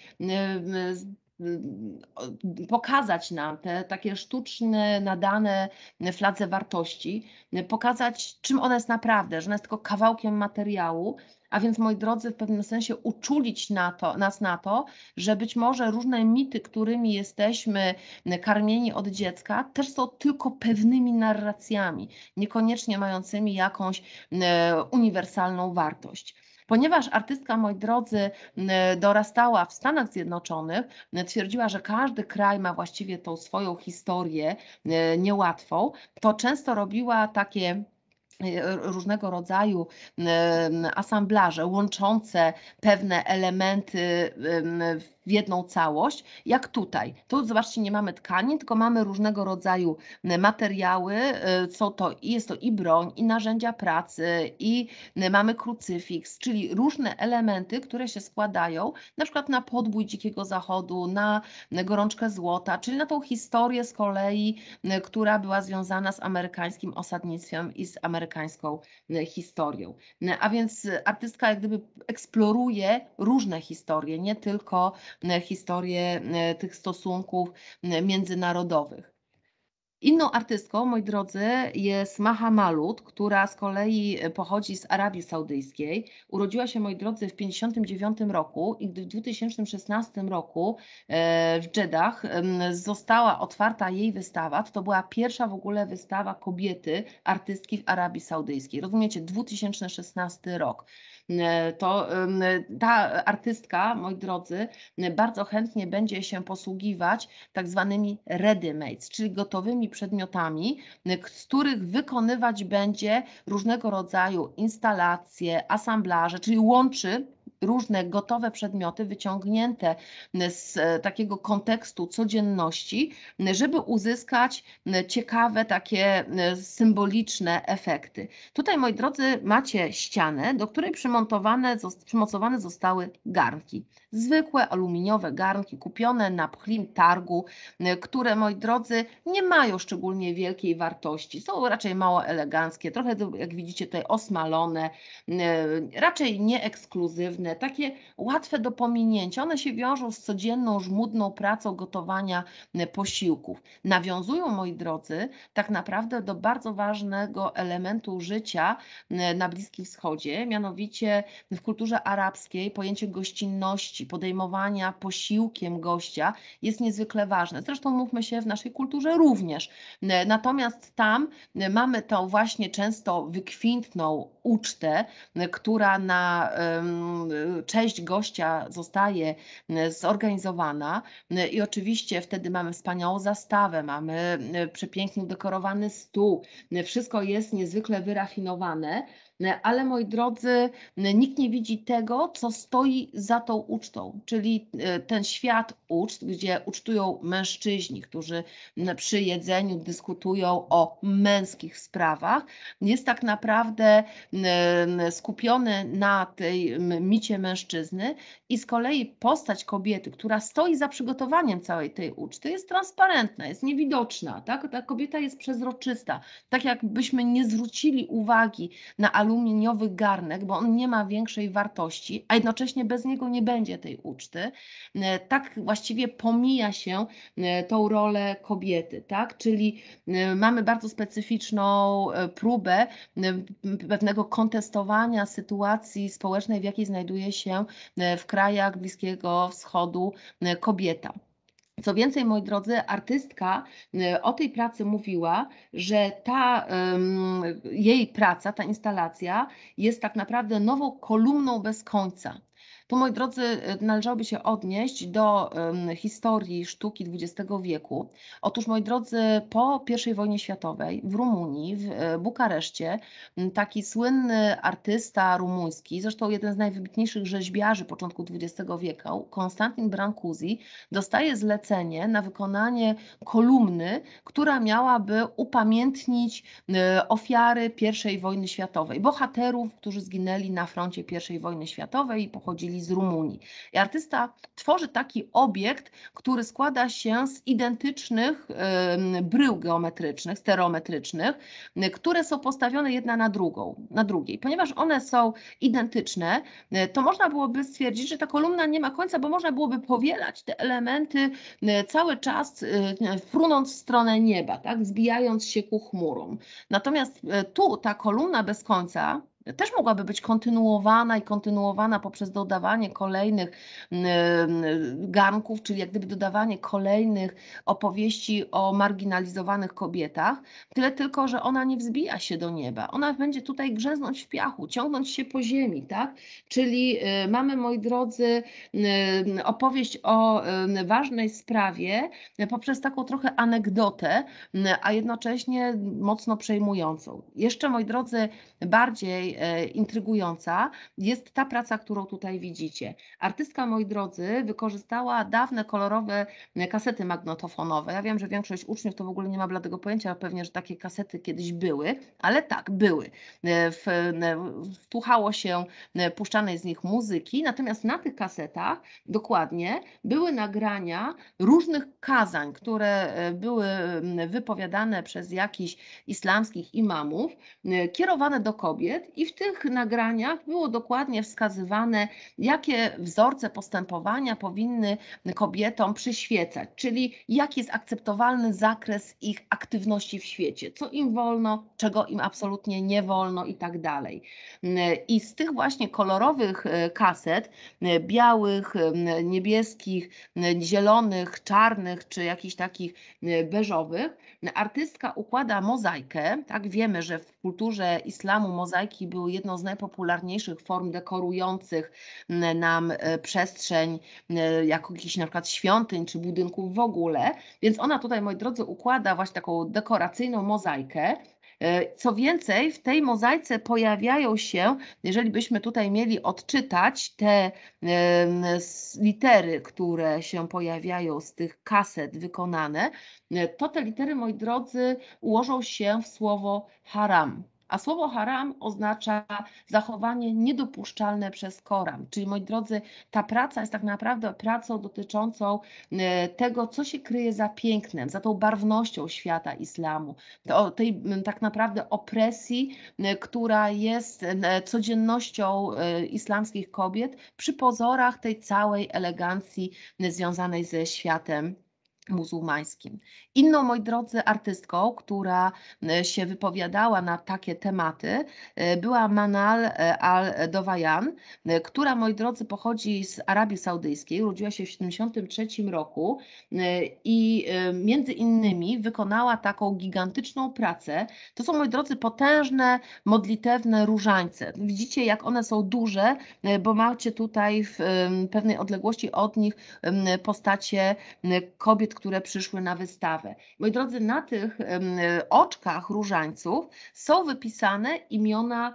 pokazać nam te takie sztuczne, nadane fladze wartości, pokazać czym ona jest naprawdę, że ona jest tylko kawałkiem materiału, a więc moi drodzy, w pewnym sensie uczulić na to, nas na to, że być może różne mity, którymi jesteśmy karmieni od dziecka, też są tylko pewnymi narracjami, niekoniecznie mającymi jakąś e, uniwersalną wartość. Ponieważ artystka, moi drodzy, dorastała w Stanach Zjednoczonych, twierdziła, że każdy kraj ma właściwie tą swoją historię niełatwą, to często robiła takie E, różnego rodzaju asamblaże łączące pewne elementy w jedną całość, jak tutaj. Tu zobaczcie, nie mamy tkanin, tylko mamy różnego rodzaju materiały, e, co to i jest to i broń, i narzędzia pracy, i mamy krucyfiks, czyli różne elementy, które się składają, na przykład na podbój dzikiego zachodu, na gorączkę złota, czyli na tą historię z kolei, która była związana z amerykańskim osadnictwem i z amerykańskim amerykańską e, historią. E, a więc e, artystka jak gdyby eksploruje różne historie, nie tylko historie tych stosunków międzynarodowych. Inną artystką, moi drodzy, jest Maha Malut, która z kolei e, pochodzi z Arabii Saudyjskiej. Urodziła się, moi drodzy, w 1959 roku i gdy w 2016 roku e, w Jeddah została otwarta jej wystawa, to, to była pierwsza w ogóle wystawa kobiety, artystki w Arabii Saudyjskiej. Rozumiecie, 2016 rok. E, to e, ta artystka, moi drodzy, e, bardzo chętnie będzie się posługiwać tak zwanymi ready mates czyli gotowymi przedmiotami, z których wykonywać będzie różnego rodzaju instalacje, asamblaże, czyli łączy różne gotowe przedmioty wyciągnięte z e, takiego kontekstu codzienności, żeby uzyskać e, ciekawe, takie e, symboliczne efekty. Tutaj, moi drodzy, macie ścianę, do której przymontowane, przymocowane zostały garnki. Zwykłe aluminiowe garnki kupione na pchlim targu, które, moi drodzy, nie mają szczególnie wielkiej wartości. Są raczej mało eleganckie, trochę, jak widzicie, tutaj osmalone, raczej nieekskluzywne inne, takie łatwe do pominięcia. One się wiążą z codzienną, żmudną pracą gotowania e, posiłków. Nawiązują, moi drodzy, tak naprawdę do bardzo ważnego elementu życia e, na Bliskim Wschodzie, mianowicie w kulturze arabskiej pojęcie gościnności, podejmowania posiłkiem gościa jest niezwykle ważne. Zresztą mówmy się w naszej kulturze również. E, natomiast tam mamy tą właśnie często wykwintną ucztę, która na część gościa zostaje e, zorganizowana e, i oczywiście wtedy mamy wspaniałą zastawę, mamy e, przepięknie dekorowany stół, wszystko jest niezwykle wyrafinowane, E, ale moi drodzy, e, nikt nie widzi tego, co stoi za tą ucztą, czyli e, ten świat uczt, gdzie ucztują mężczyźni, którzy przy jedzeniu dyskutują o męskich sprawach, jest tak naprawdę skupiony na tej micie mężczyzny i z kolei postać kobiety, która stoi za przygotowaniem całej tej uczty, jest transparentna, jest niewidoczna, tak? Ta kobieta jest przezroczysta, tak jakbyśmy nie zwrócili uwagi na aluminiowy garnek, bo on nie ma większej wartości, a jednocześnie bez niego nie będzie tej uczty. E, tak właściwie pomija się e, tą rolę kobiety, tak? Czyli e, mamy bardzo specyficzną próbę pewnego kontestowania sytuacji społecznej, w jakiej znajduje się w krajach Bliskiego Wschodu kobieta. Co więcej, moi drodzy, artystka y, o tej pracy mówiła, że ta jej praca, ta instalacja jest tak naprawdę nową kolumną bez końca. Tu, moi drodzy, y, należałoby się odnieść do historii sztuki XX wieku. Otóż, moi drodzy, po I wojnie światowej w Rumunii, w y, Bukareszcie, y, taki słynny artysta rumuński, zresztą jeden z najwybitniejszych rzeźbiarzy początku XX wieku, Konstantin Brancusi, dostaje zlecenie na wykonanie kolumny, która miałaby upamiętnić ofiary I wojny światowej, bohaterów, którzy zginęli na froncie I wojny światowej i pochodzili czyli z Rumunii. I artysta tworzy taki obiekt, który składa się z identycznych brył geometrycznych, stereometrycznych, y, które są postawione jedna na drugą, na drugiej. Ponieważ one są identyczne, y, to można byłoby stwierdzić, że ta kolumna nie ma końca, bo można byłoby powielać te elementy y, cały czas frunąc w stronę nieba, tak, zbijając się ku chmurom. Natomiast tu ta kolumna bez końca też mogłaby być kontynuowana i kontynuowana poprzez dodawanie kolejnych mm, y, garnków, czyli jak gdyby dodawanie kolejnych opowieści o marginalizowanych kobietach, tyle tylko, że ona nie wzbija się do nieba. Ona będzie tutaj grzęznąć w piachu, ciągnąć się po ziemi, tak? Czyli y, mamy, moi drodzy, y, opowieść o ważnej sprawie poprzez taką trochę anegdotę, a jednocześnie mocno przejmującą. Jeszcze, moi drodzy, bardziej E, intrygująca jest ta praca, którą tutaj widzicie. Artystka, moi drodzy, wykorzystała dawne kolorowe e, kasety magnetofonowe. Ja wiem, że większość uczniów to w ogóle nie ma bladego pojęcia, pewnie, że takie kasety kiedyś były, ale tak, były. E, Wpuchało się puszczanej z nich muzyki, natomiast na tych kasetach dokładnie były nagrania różnych kazań, które były wypowiadane przez jakichś islamskich imamów, kierowane do kobiet i i w tych nagraniach było dokładnie wskazywane, jakie wzorce postępowania powinny kobietom przyświecać, czyli jaki jest akceptowalny zakres ich aktywności w świecie, co im wolno, czego im absolutnie nie wolno i tak dalej. I z tych właśnie kolorowych e, kaset, e, białych, e, niebieskich, zielonych, czarnych czy jakichś takich beżowych, artystka układa mozaikę. Tak wiemy, że w kulturze islamu mozaiki był były jedną z najpopularniejszych form dekorujących nam e, przestrzeń, jako jakiś na przykład świątyń czy budynków w ogóle. Więc ona tutaj, moi drodzy, układa właśnie taką dekoracyjną mozaikę, e, co więcej, w tej mozaice pojawiają się, jeżeli byśmy tutaj mieli odczytać te litery, które się pojawiają z tych kaset wykonane, e, to te litery, moi drodzy, ułożą się w słowo haram. A słowo haram oznacza zachowanie niedopuszczalne przez Koran. Czyli moi drodzy, ta praca jest tak naprawdę pracą dotyczącą e, tego, co się kryje za pięknem, za tą barwnością świata islamu, tej tak naprawdę opresji, e, która jest e, codziennością islamskich kobiet przy pozorach tej całej elegancji związanej ze światem muzułmańskim. Inną, moi drodzy, artystką, która e, się wypowiadała na takie tematy, e, była Manal e, al-Dowajan, która, moi drodzy, pochodzi z Arabii Saudyjskiej, urodziła się w 1973 roku i między innymi wykonała taką gigantyczną pracę. To są, moi drodzy, potężne, modlitewne różańce. Widzicie, jak one są duże, bo macie tutaj w pewnej odległości od nich postacie kobiet, które przyszły na wystawę. Moi drodzy, na tych oczkach różańców są wypisane imiona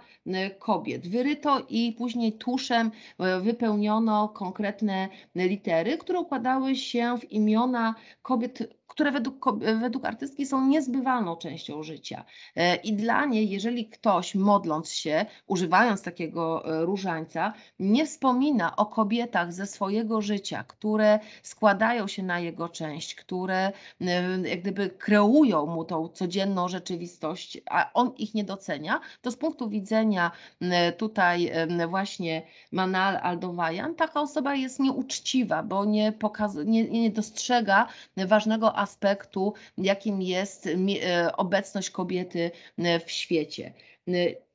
kobiet. Wyryto i później tuszem e, wypełniono konkretne litery, które układały się w imiona kobiet, które według, według artystki są niezbywalną częścią życia. E, I dla niej, jeżeli ktoś modląc się, używając takiego e, różańca, nie wspomina o kobietach ze swojego życia, które składają się na jego część, które e, jak gdyby kreują mu tą codzienną rzeczywistość, a on ich nie docenia, to z punktu widzenia tutaj właśnie Manal Aldowajan, taka osoba jest nieuczciwa, bo nie, pokaz- nie, nie dostrzega ważnego aspektu, jakim jest e, obecność kobiety e, w świecie. E,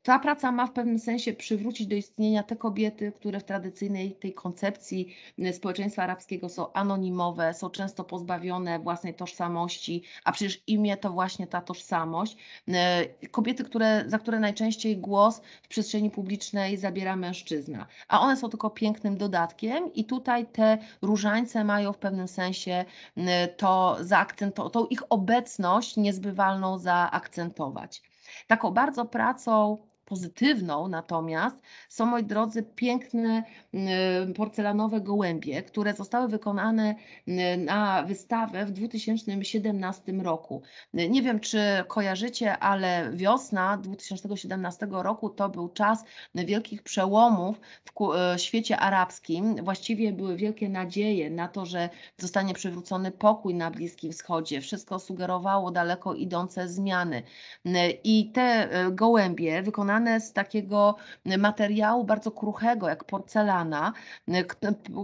ta praca ma w pewnym sensie przywrócić do istnienia te kobiety, które w tradycyjnej tej koncepcji y, społeczeństwa arabskiego są anonimowe, są często pozbawione własnej tożsamości, a przecież imię to właśnie ta tożsamość. Y, kobiety, które, za które najczęściej głos w przestrzeni publicznej zabiera mężczyzna, a one są tylko pięknym dodatkiem i tutaj te różańce mają w pewnym sensie y, to zaakcentować, tą ich obecność niezbywalną zaakcentować. Taką bardzo pracą pozytywną natomiast są, moi drodzy, piękne mm, porcelanowe gołębie, które zostały wykonane mm, na wystawę w 2017 roku. Nie wiem, czy kojarzycie, ale wiosna 2017 roku to był czas wielkich przełomów w e, świecie arabskim. Właściwie były wielkie nadzieje na to, że zostanie przywrócony pokój na Bliskim Wschodzie. Wszystko sugerowało daleko idące zmiany. I te e, gołębie wykonane wykonane z takiego materiału bardzo kruchego, jak porcelana,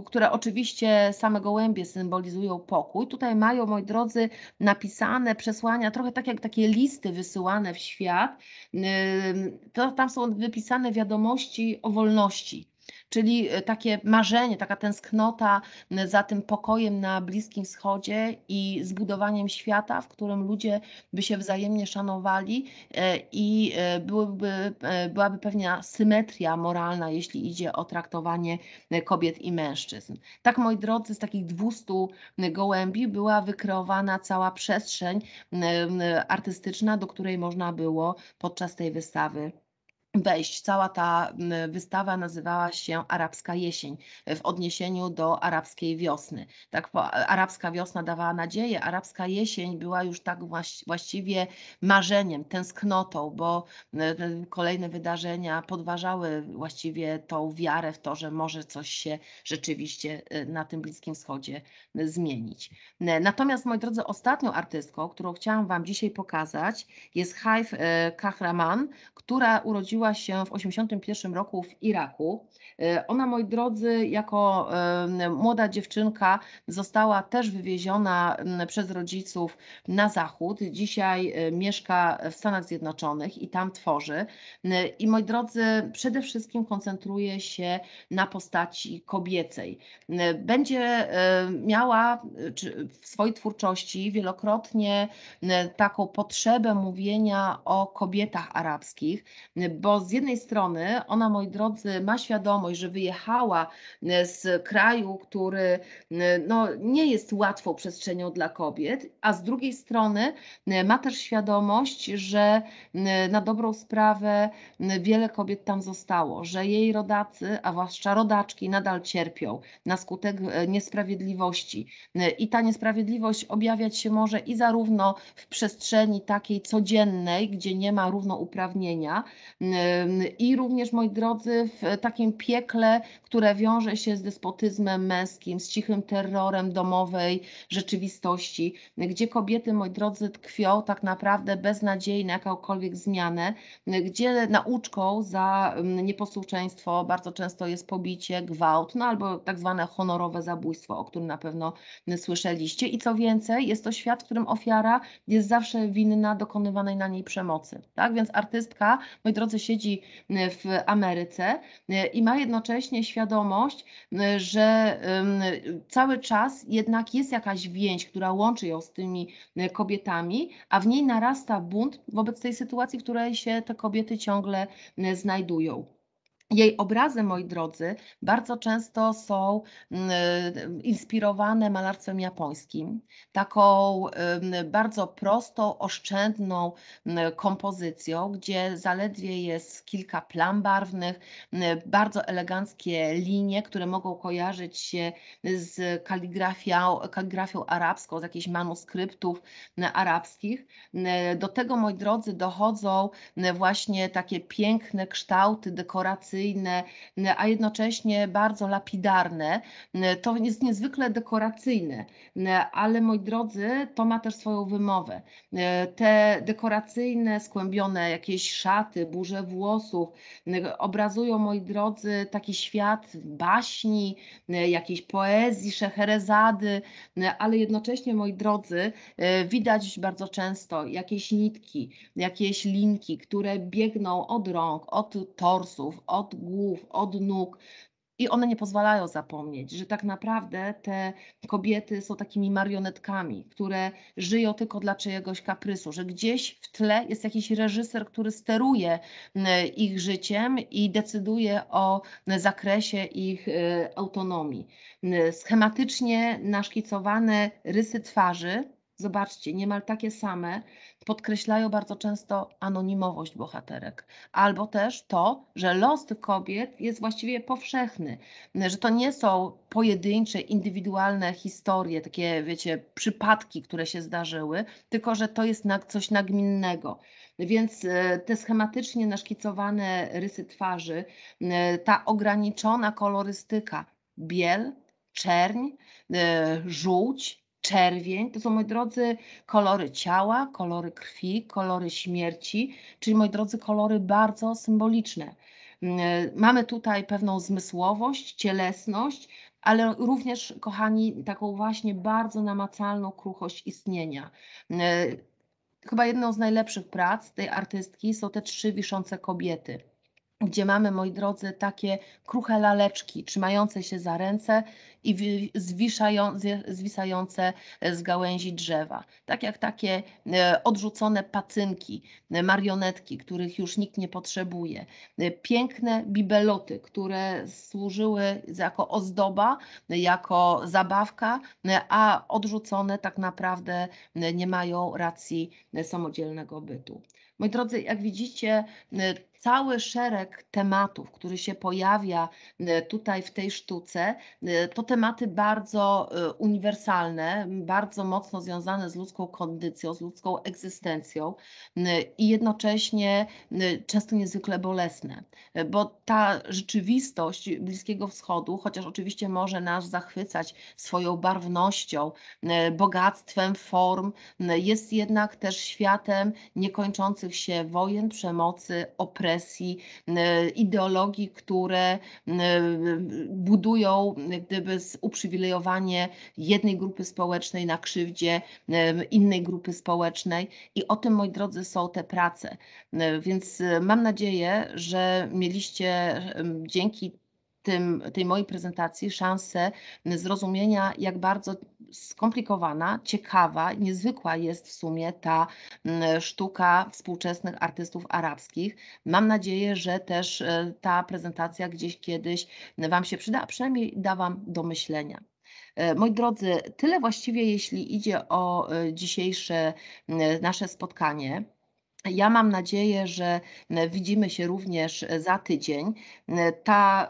które oczywiście same gołębie symbolizują pokój. Tutaj mają, moi drodzy, napisane przesłania, trochę tak jak takie listy wysyłane w świat. To, tam są wypisane wiadomości o wolności Czyli e, takie marzenie, taka tęsknota za tym pokojem na Bliskim Wschodzie i zbudowaniem świata, w którym ludzie by się wzajemnie szanowali e, i e, byłaby pewna symetria moralna, jeśli idzie o traktowanie kobiet i mężczyzn. Tak, moi drodzy, z takich 200 gołębi była wykreowana cała przestrzeń artystyczna, do której można było podczas tej wystawy wejść. Cała ta wystawa nazywała się Arabska Jesień w odniesieniu do arabskiej wiosny. Tak, arabska wiosna dawała nadzieję, arabska jesień była już tak właściwie marzeniem, tęsknotą, bo e, kolejne wydarzenia podważały właściwie tą wiarę w to, że może coś się rzeczywiście e, na tym Bliskim Wschodzie e, zmienić. Natomiast, moi drodzy, ostatnią artystką, którą chciałam Wam dzisiaj pokazać jest Haif Kahraman, która urodziła się w 1981 roku w Iraku. E, ona, moi drodzy, jako młoda dziewczynka została też wywieziona przez rodziców na zachód. Dzisiaj e, mieszka w Stanach Zjednoczonych i tam tworzy. E, I moi drodzy, przede wszystkim koncentruje się na postaci kobiecej. Będzie miała w swojej twórczości wielokrotnie taką potrzebę mówienia o kobietach arabskich, bo bo z jednej strony ona, moi drodzy, ma świadomość, że wyjechała e, z kraju, który e, no, nie jest łatwą przestrzenią dla kobiet, a z drugiej strony e, ma też świadomość, że na dobrą sprawę wiele kobiet tam zostało, że jej rodacy, a zwłaszcza rodaczki, nadal cierpią na skutek niesprawiedliwości. I ta niesprawiedliwość objawiać się może i zarówno w przestrzeni takiej codziennej, gdzie nie ma równouprawnienia, i również, moi drodzy, w takim piekle, które wiąże się z despotyzmem męskim, z cichym terrorem domowej rzeczywistości, gdzie kobiety, moi drodzy, tkwią tak naprawdę beznadziejne na jakąkolwiek zmianę, gdzie nauczką za nieposłuszeństwo bardzo często jest pobicie, gwałt, no albo tak zwane honorowe zabójstwo, o którym na pewno słyszeliście. I co więcej, jest to świat, w którym ofiara jest zawsze winna dokonywanej na niej przemocy. Tak więc artystka, moi drodzy, się siedzi e, w Ameryce e, i ma jednocześnie świadomość, e, że cały czas jednak jest jakaś więź, która łączy ją z tymi kobietami, a w niej narasta bunt wobec tej sytuacji, w której się te kobiety ciągle znajdują. Jej obrazy, moi drodzy, bardzo często są mm, y, inspirowane malarstwem japońskim, taką bardzo prostą, oszczędną mm, kompozycją, gdzie zaledwie jest kilka plam barwnych, y, bardzo eleganckie linie, które mogą kojarzyć się z kaligrafią, kaligrafią arabską, z jakichś manuskryptów y, arabskich. Do tego, moi drodzy, dochodzą właśnie takie piękne kształty dekoracyjne, a jednocześnie bardzo lapidarne. To jest niezwykle dekoracyjne, ale moi drodzy, to ma też swoją wymowę. Te dekoracyjne, skłębione jakieś szaty, burze włosów obrazują, moi drodzy, taki świat baśni, jakiejś poezji, szeherezady, ale jednocześnie, moi drodzy, e, widać bardzo często jakieś nitki, jakieś linki, które biegną od rąk, od torsów, od od głów, od nóg. I one nie pozwalają zapomnieć, że tak naprawdę te kobiety są takimi marionetkami, które żyją tylko dla czyjegoś kaprysu, że gdzieś w tle jest jakiś reżyser, który steruje e, ich życiem i decyduje o e, zakresie ich e, autonomii. Schematycznie naszkicowane rysy twarzy Zobaczcie, niemal takie same podkreślają bardzo często anonimowość bohaterek, albo też to, że los tych kobiet jest właściwie powszechny, że to nie są pojedyncze, indywidualne historie, takie, wiecie, przypadki, które się zdarzyły, tylko że to jest coś nagminnego. Więc e, te schematycznie naszkicowane rysy twarzy, e, ta ograniczona kolorystyka, biel, czerń, e, żółć, czerwień, to są, moi drodzy, kolory ciała, kolory krwi, kolory śmierci, czyli, moi drodzy, kolory bardzo symboliczne. Mm, e, mamy tutaj pewną zmysłowość, cielesność, ale również, kochani, taką właśnie bardzo namacalną kruchość istnienia. Mm, e, chyba jedną z najlepszych prac tej artystki są te trzy wiszące kobiety gdzie mamy, moi drodzy, takie kruche laleczki trzymające się za ręce i zwisające e, z gałęzi drzewa. Tak jak takie e, odrzucone pacynki, e, marionetki, których już nikt nie potrzebuje. Piękne bibeloty, które służyły jako ozdoba, jako zabawka, a odrzucone tak naprawdę nie mają racji samodzielnego bytu. Moi drodzy, jak widzicie, cały szereg tematów, który się pojawia e, tutaj w tej sztuce, e, to tematy bardzo e, uniwersalne, bardzo mocno związane z ludzką kondycją, z ludzką egzystencją i jednocześnie często niezwykle bolesne, bo ta rzeczywistość Bliskiego Wschodu, chociaż oczywiście może nas zachwycać swoją barwnością, bogactwem form, jest jednak też światem niekończących się wojen, przemocy, opresji E, ideologii, które e, budują e, gdyby uprzywilejowanie jednej grupy społecznej na krzywdzie innej grupy społecznej i o tym, moi drodzy, są te prace. Więc mam nadzieję, że mieliście dzięki tym, tej mojej prezentacji szansę zrozumienia, jak bardzo skomplikowana, ciekawa, niezwykła jest w sumie ta mm, sztuka współczesnych artystów arabskich. Mam nadzieję, że też e, ta prezentacja gdzieś kiedyś Wam się przyda, a przynajmniej da Wam do myślenia. E, moi drodzy, tyle właściwie jeśli idzie o e, dzisiejsze nasze spotkanie. Ja mam nadzieję, że widzimy się również za tydzień. Ta